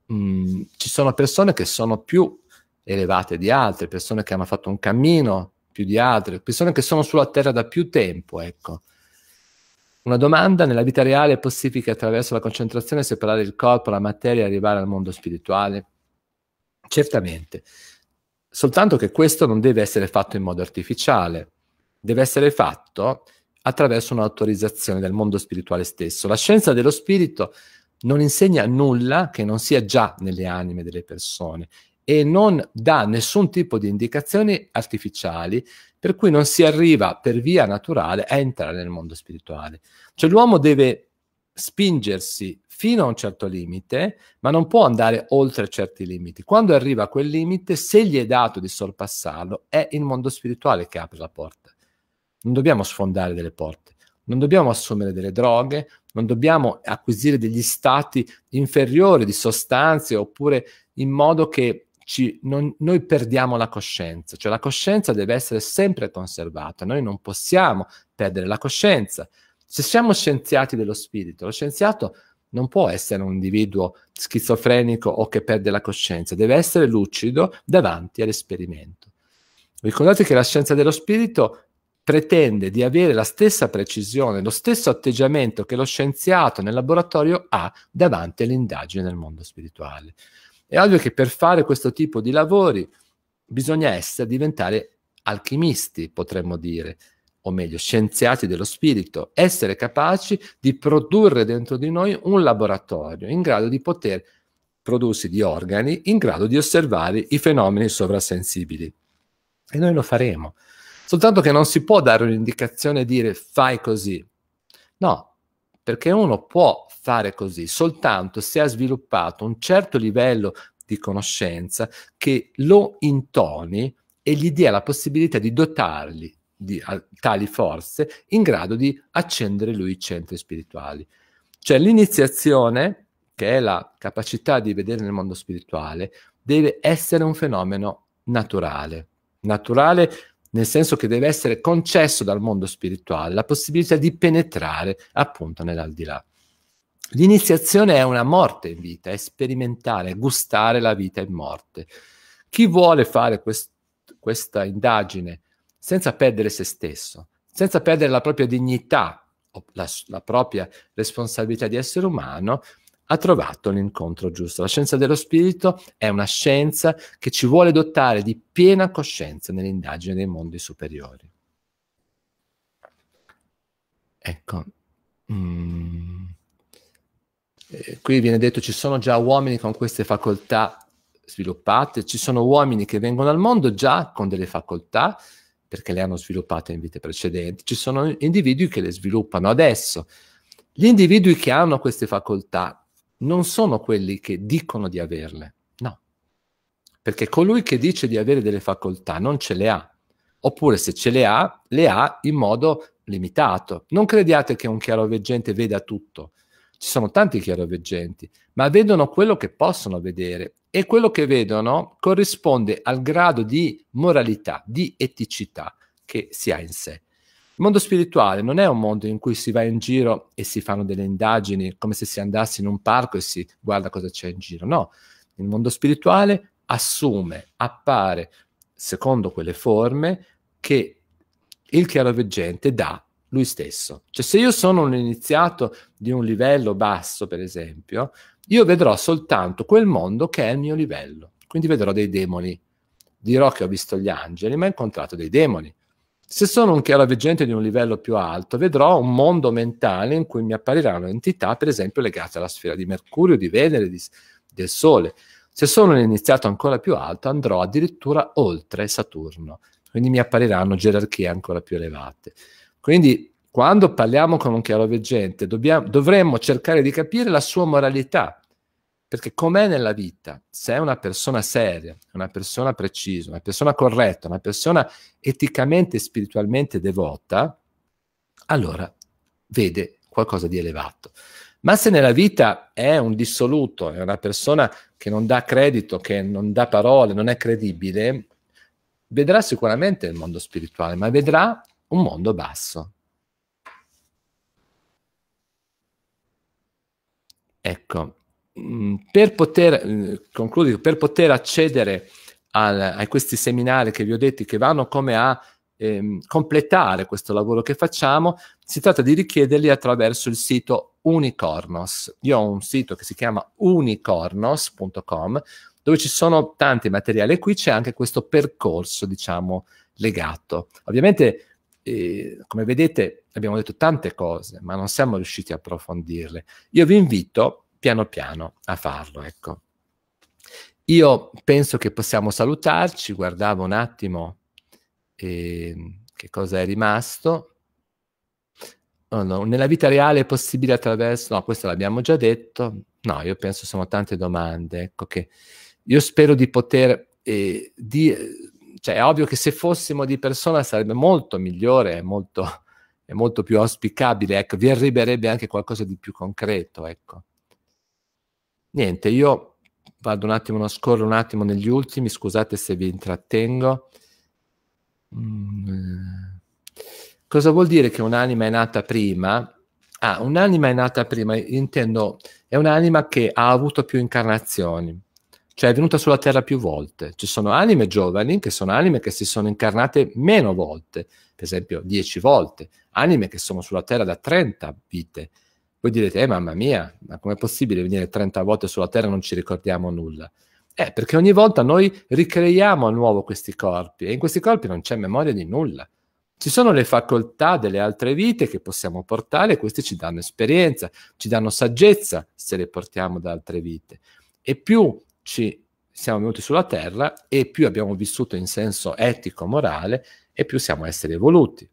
mh, mm, ci sono persone che sono più elevate di altre, persone che hanno fatto un cammino più di altre, persone che sono sulla Terra da più tempo, ecco. Una domanda, nella vita reale è possibile che attraverso la concentrazione separare il corpo, la materia e arrivare al mondo spirituale? Certamente, soltanto che questo non deve essere fatto in modo artificiale, deve essere fatto attraverso un'autorizzazione del mondo spirituale stesso. La scienza dello spirito non insegna nulla che non sia già nelle anime delle persone e non dà nessun tipo di indicazioni artificiali per cui non si arriva per via naturale a entrare nel mondo spirituale. Cioè l'uomo deve spingersi fino a un certo limite, ma non può andare oltre certi limiti. Quando arriva a quel limite, se gli è dato di sorpassarlo, è il mondo spirituale che apre la porta. Non dobbiamo sfondare delle porte, non dobbiamo assumere delle droghe, non dobbiamo acquisire degli stati inferiori di sostanze oppure in modo che ci, non, noi perdiamo la coscienza, cioè la coscienza deve essere sempre conservata, noi non possiamo perdere la coscienza. Se siamo scienziati dello spirito, lo scienziato non può essere un individuo schizofrenico o che perde la coscienza, deve essere lucido davanti all'esperimento. Ricordate che la scienza dello spirito pretende di avere la stessa precisione, lo stesso atteggiamento che lo scienziato nel laboratorio ha davanti all'indagine nel mondo spirituale. È ovvio che per fare questo tipo di lavori bisogna essere, diventare alchimisti, potremmo dire, o meglio, scienziati dello spirito, essere capaci di produrre dentro di noi un laboratorio in grado di poter prodursi di organi in grado di osservare i fenomeni sovrasensibili. E noi lo faremo. Soltanto che non si può dare un'indicazione e dire fai così. No, perché uno può fare così soltanto se ha sviluppato un certo livello di conoscenza che lo intoni e gli dia la possibilità di dotargli di tali forze in grado di accendere lui i centri spirituali. Cioè l'iniziazione, che è la capacità di vedere nel mondo spirituale, deve essere un fenomeno naturale, naturale nel senso che deve essere concesso dal mondo spirituale la possibilità di penetrare appunto nell'aldilà. L'iniziazione è una morte in vita, è sperimentare, gustare la vita in morte. Chi vuole fare quest- questa indagine senza perdere se stesso, senza perdere la propria dignità, la, la propria responsabilità di essere umano, ha trovato l'incontro giusto. La scienza dello spirito è una scienza che ci vuole dotare di piena coscienza nell'indagine dei mondi superiori. Ecco, mm. eh, qui viene detto ci sono già uomini con queste facoltà sviluppate, ci sono uomini che vengono al mondo già con delle facoltà perché le hanno sviluppate in vite precedenti, ci sono individui che le sviluppano adesso. Gli individui che hanno queste facoltà non sono quelli che dicono di averle, no. Perché colui che dice di avere delle facoltà non ce le ha, oppure se ce le ha, le ha in modo limitato. Non crediate che un chiaroveggente veda tutto. Ci sono tanti chiaroveggenti, ma vedono quello che possono vedere e quello che vedono corrisponde al grado di moralità, di eticità che si ha in sé. Il mondo spirituale non è un mondo in cui si va in giro e si fanno delle indagini come se si andasse in un parco e si guarda cosa c'è in giro. No, il mondo spirituale assume, appare secondo quelle forme che il chiaroveggente dà lui stesso. Cioè se io sono un iniziato di un livello basso, per esempio, io vedrò soltanto quel mondo che è il mio livello. Quindi vedrò dei demoni. Dirò che ho visto gli angeli, ma ho incontrato dei demoni. Se sono un chiaroveggente di un livello più alto, vedrò un mondo mentale in cui mi appariranno entità, per esempio, legate alla sfera di Mercurio, di Venere, di, del Sole. Se sono un iniziato ancora più alto, andrò addirittura oltre Saturno, quindi mi appariranno gerarchie ancora più elevate. Quindi, quando parliamo con un chiaroveggente, dobbiamo, dovremmo cercare di capire la sua moralità, perché com'è nella vita? Se è una persona seria, una persona precisa, una persona corretta, una persona eticamente e spiritualmente devota, allora vede qualcosa di elevato. Ma se nella vita è un dissoluto, è una persona che non dà credito, che non dà parole, non è credibile, vedrà sicuramente il mondo spirituale, ma vedrà un mondo basso. Ecco, Mm, per poter, mm, concludo, per poter accedere al, a questi seminari che vi ho detto, che vanno come a ehm, completare questo lavoro che facciamo, si tratta di richiederli attraverso il sito Unicornos. Io ho un sito che si chiama unicornos.com dove ci sono tanti materiali e qui c'è anche questo percorso, diciamo, legato. Ovviamente eh, come vedete abbiamo detto tante cose, ma non siamo riusciti a approfondirle. Io vi invito a piano piano a farlo, ecco. Io penso che possiamo salutarci, guardavo un attimo eh, che cosa è rimasto. Oh, no. Nella vita reale è possibile attraverso... No, questo l'abbiamo già detto. No, io penso sono tante domande. Ecco che io spero di poter... Eh, di, cioè è ovvio che se fossimo di persona sarebbe molto migliore, molto, è molto più auspicabile, ecco, vi arriverebbe anche qualcosa di più concreto, ecco niente, io vado un attimo, non scorro un attimo negli ultimi, scusate se vi intrattengo. Mm. Eh. Cosa vuol dire che un'anima è nata prima? Ah, un'anima è nata prima, intendo, è un'anima che ha avuto più incarnazioni, cioè è venuta sulla Terra più volte. Ci sono anime giovani che sono anime che si sono incarnate meno volte, per esempio dieci volte, anime che sono sulla Terra da 30 vite, voi direte, eh mamma mia, ma com'è possibile venire 30 volte sulla Terra e non ci ricordiamo nulla? Eh, perché ogni volta noi ricreiamo a nuovo questi corpi e in questi corpi non c'è memoria di nulla. Ci sono le facoltà delle altre vite che possiamo portare e queste ci danno esperienza, ci danno saggezza se le portiamo da altre vite. E più ci siamo venuti sulla Terra e più abbiamo vissuto in senso etico-morale e più siamo esseri evoluti.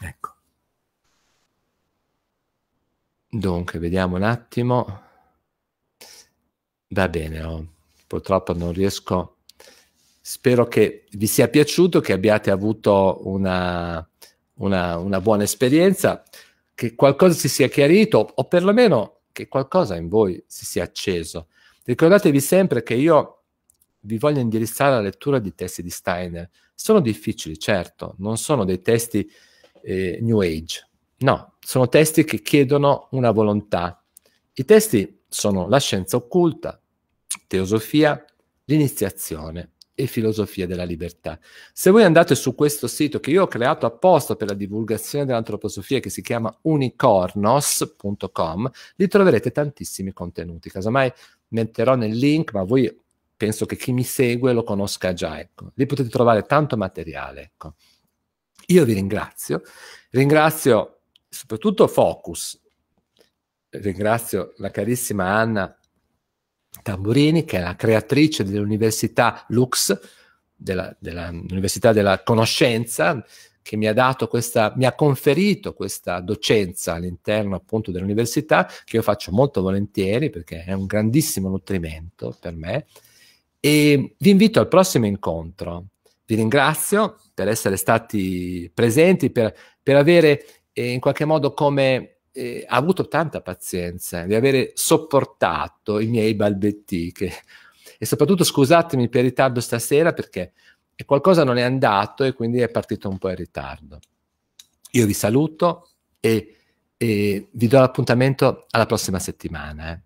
Ecco. Dunque, vediamo un attimo. Va bene, oh. purtroppo non riesco. Spero che vi sia piaciuto, che abbiate avuto una, una, una buona esperienza, che qualcosa si sia chiarito o perlomeno che qualcosa in voi si sia acceso. Ricordatevi sempre che io vi voglio indirizzare alla lettura di testi di Steiner. Sono difficili, certo, non sono dei testi eh, New Age, No, sono testi che chiedono una volontà. I testi sono la scienza occulta, teosofia, l'iniziazione e filosofia della libertà. Se voi andate su questo sito che io ho creato apposta per la divulgazione dell'antroposofia che si chiama unicornos.com, li troverete tantissimi contenuti. Casomai metterò nel link, ma voi penso che chi mi segue lo conosca già, ecco. Lì potete trovare tanto materiale, ecco. Io vi ringrazio, ringrazio soprattutto focus. Ringrazio la carissima Anna Tamburini, che è la creatrice dell'Università Lux, dell'Università della, della Conoscenza, che mi ha dato questa, mi ha conferito questa docenza all'interno appunto dell'università, che io faccio molto volentieri perché è un grandissimo nutrimento per me. E vi invito al prossimo incontro. Vi ringrazio per essere stati presenti, per, per avere eh, in qualche modo come eh, ha avuto tanta pazienza di avere sopportato i miei balbetti e soprattutto scusatemi per il ritardo stasera perché qualcosa non è andato e quindi è partito un po' in ritardo. Io vi saluto e, e vi do l'appuntamento alla prossima settimana. Eh.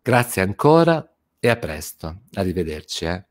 Grazie ancora e a presto. Arrivederci. Eh.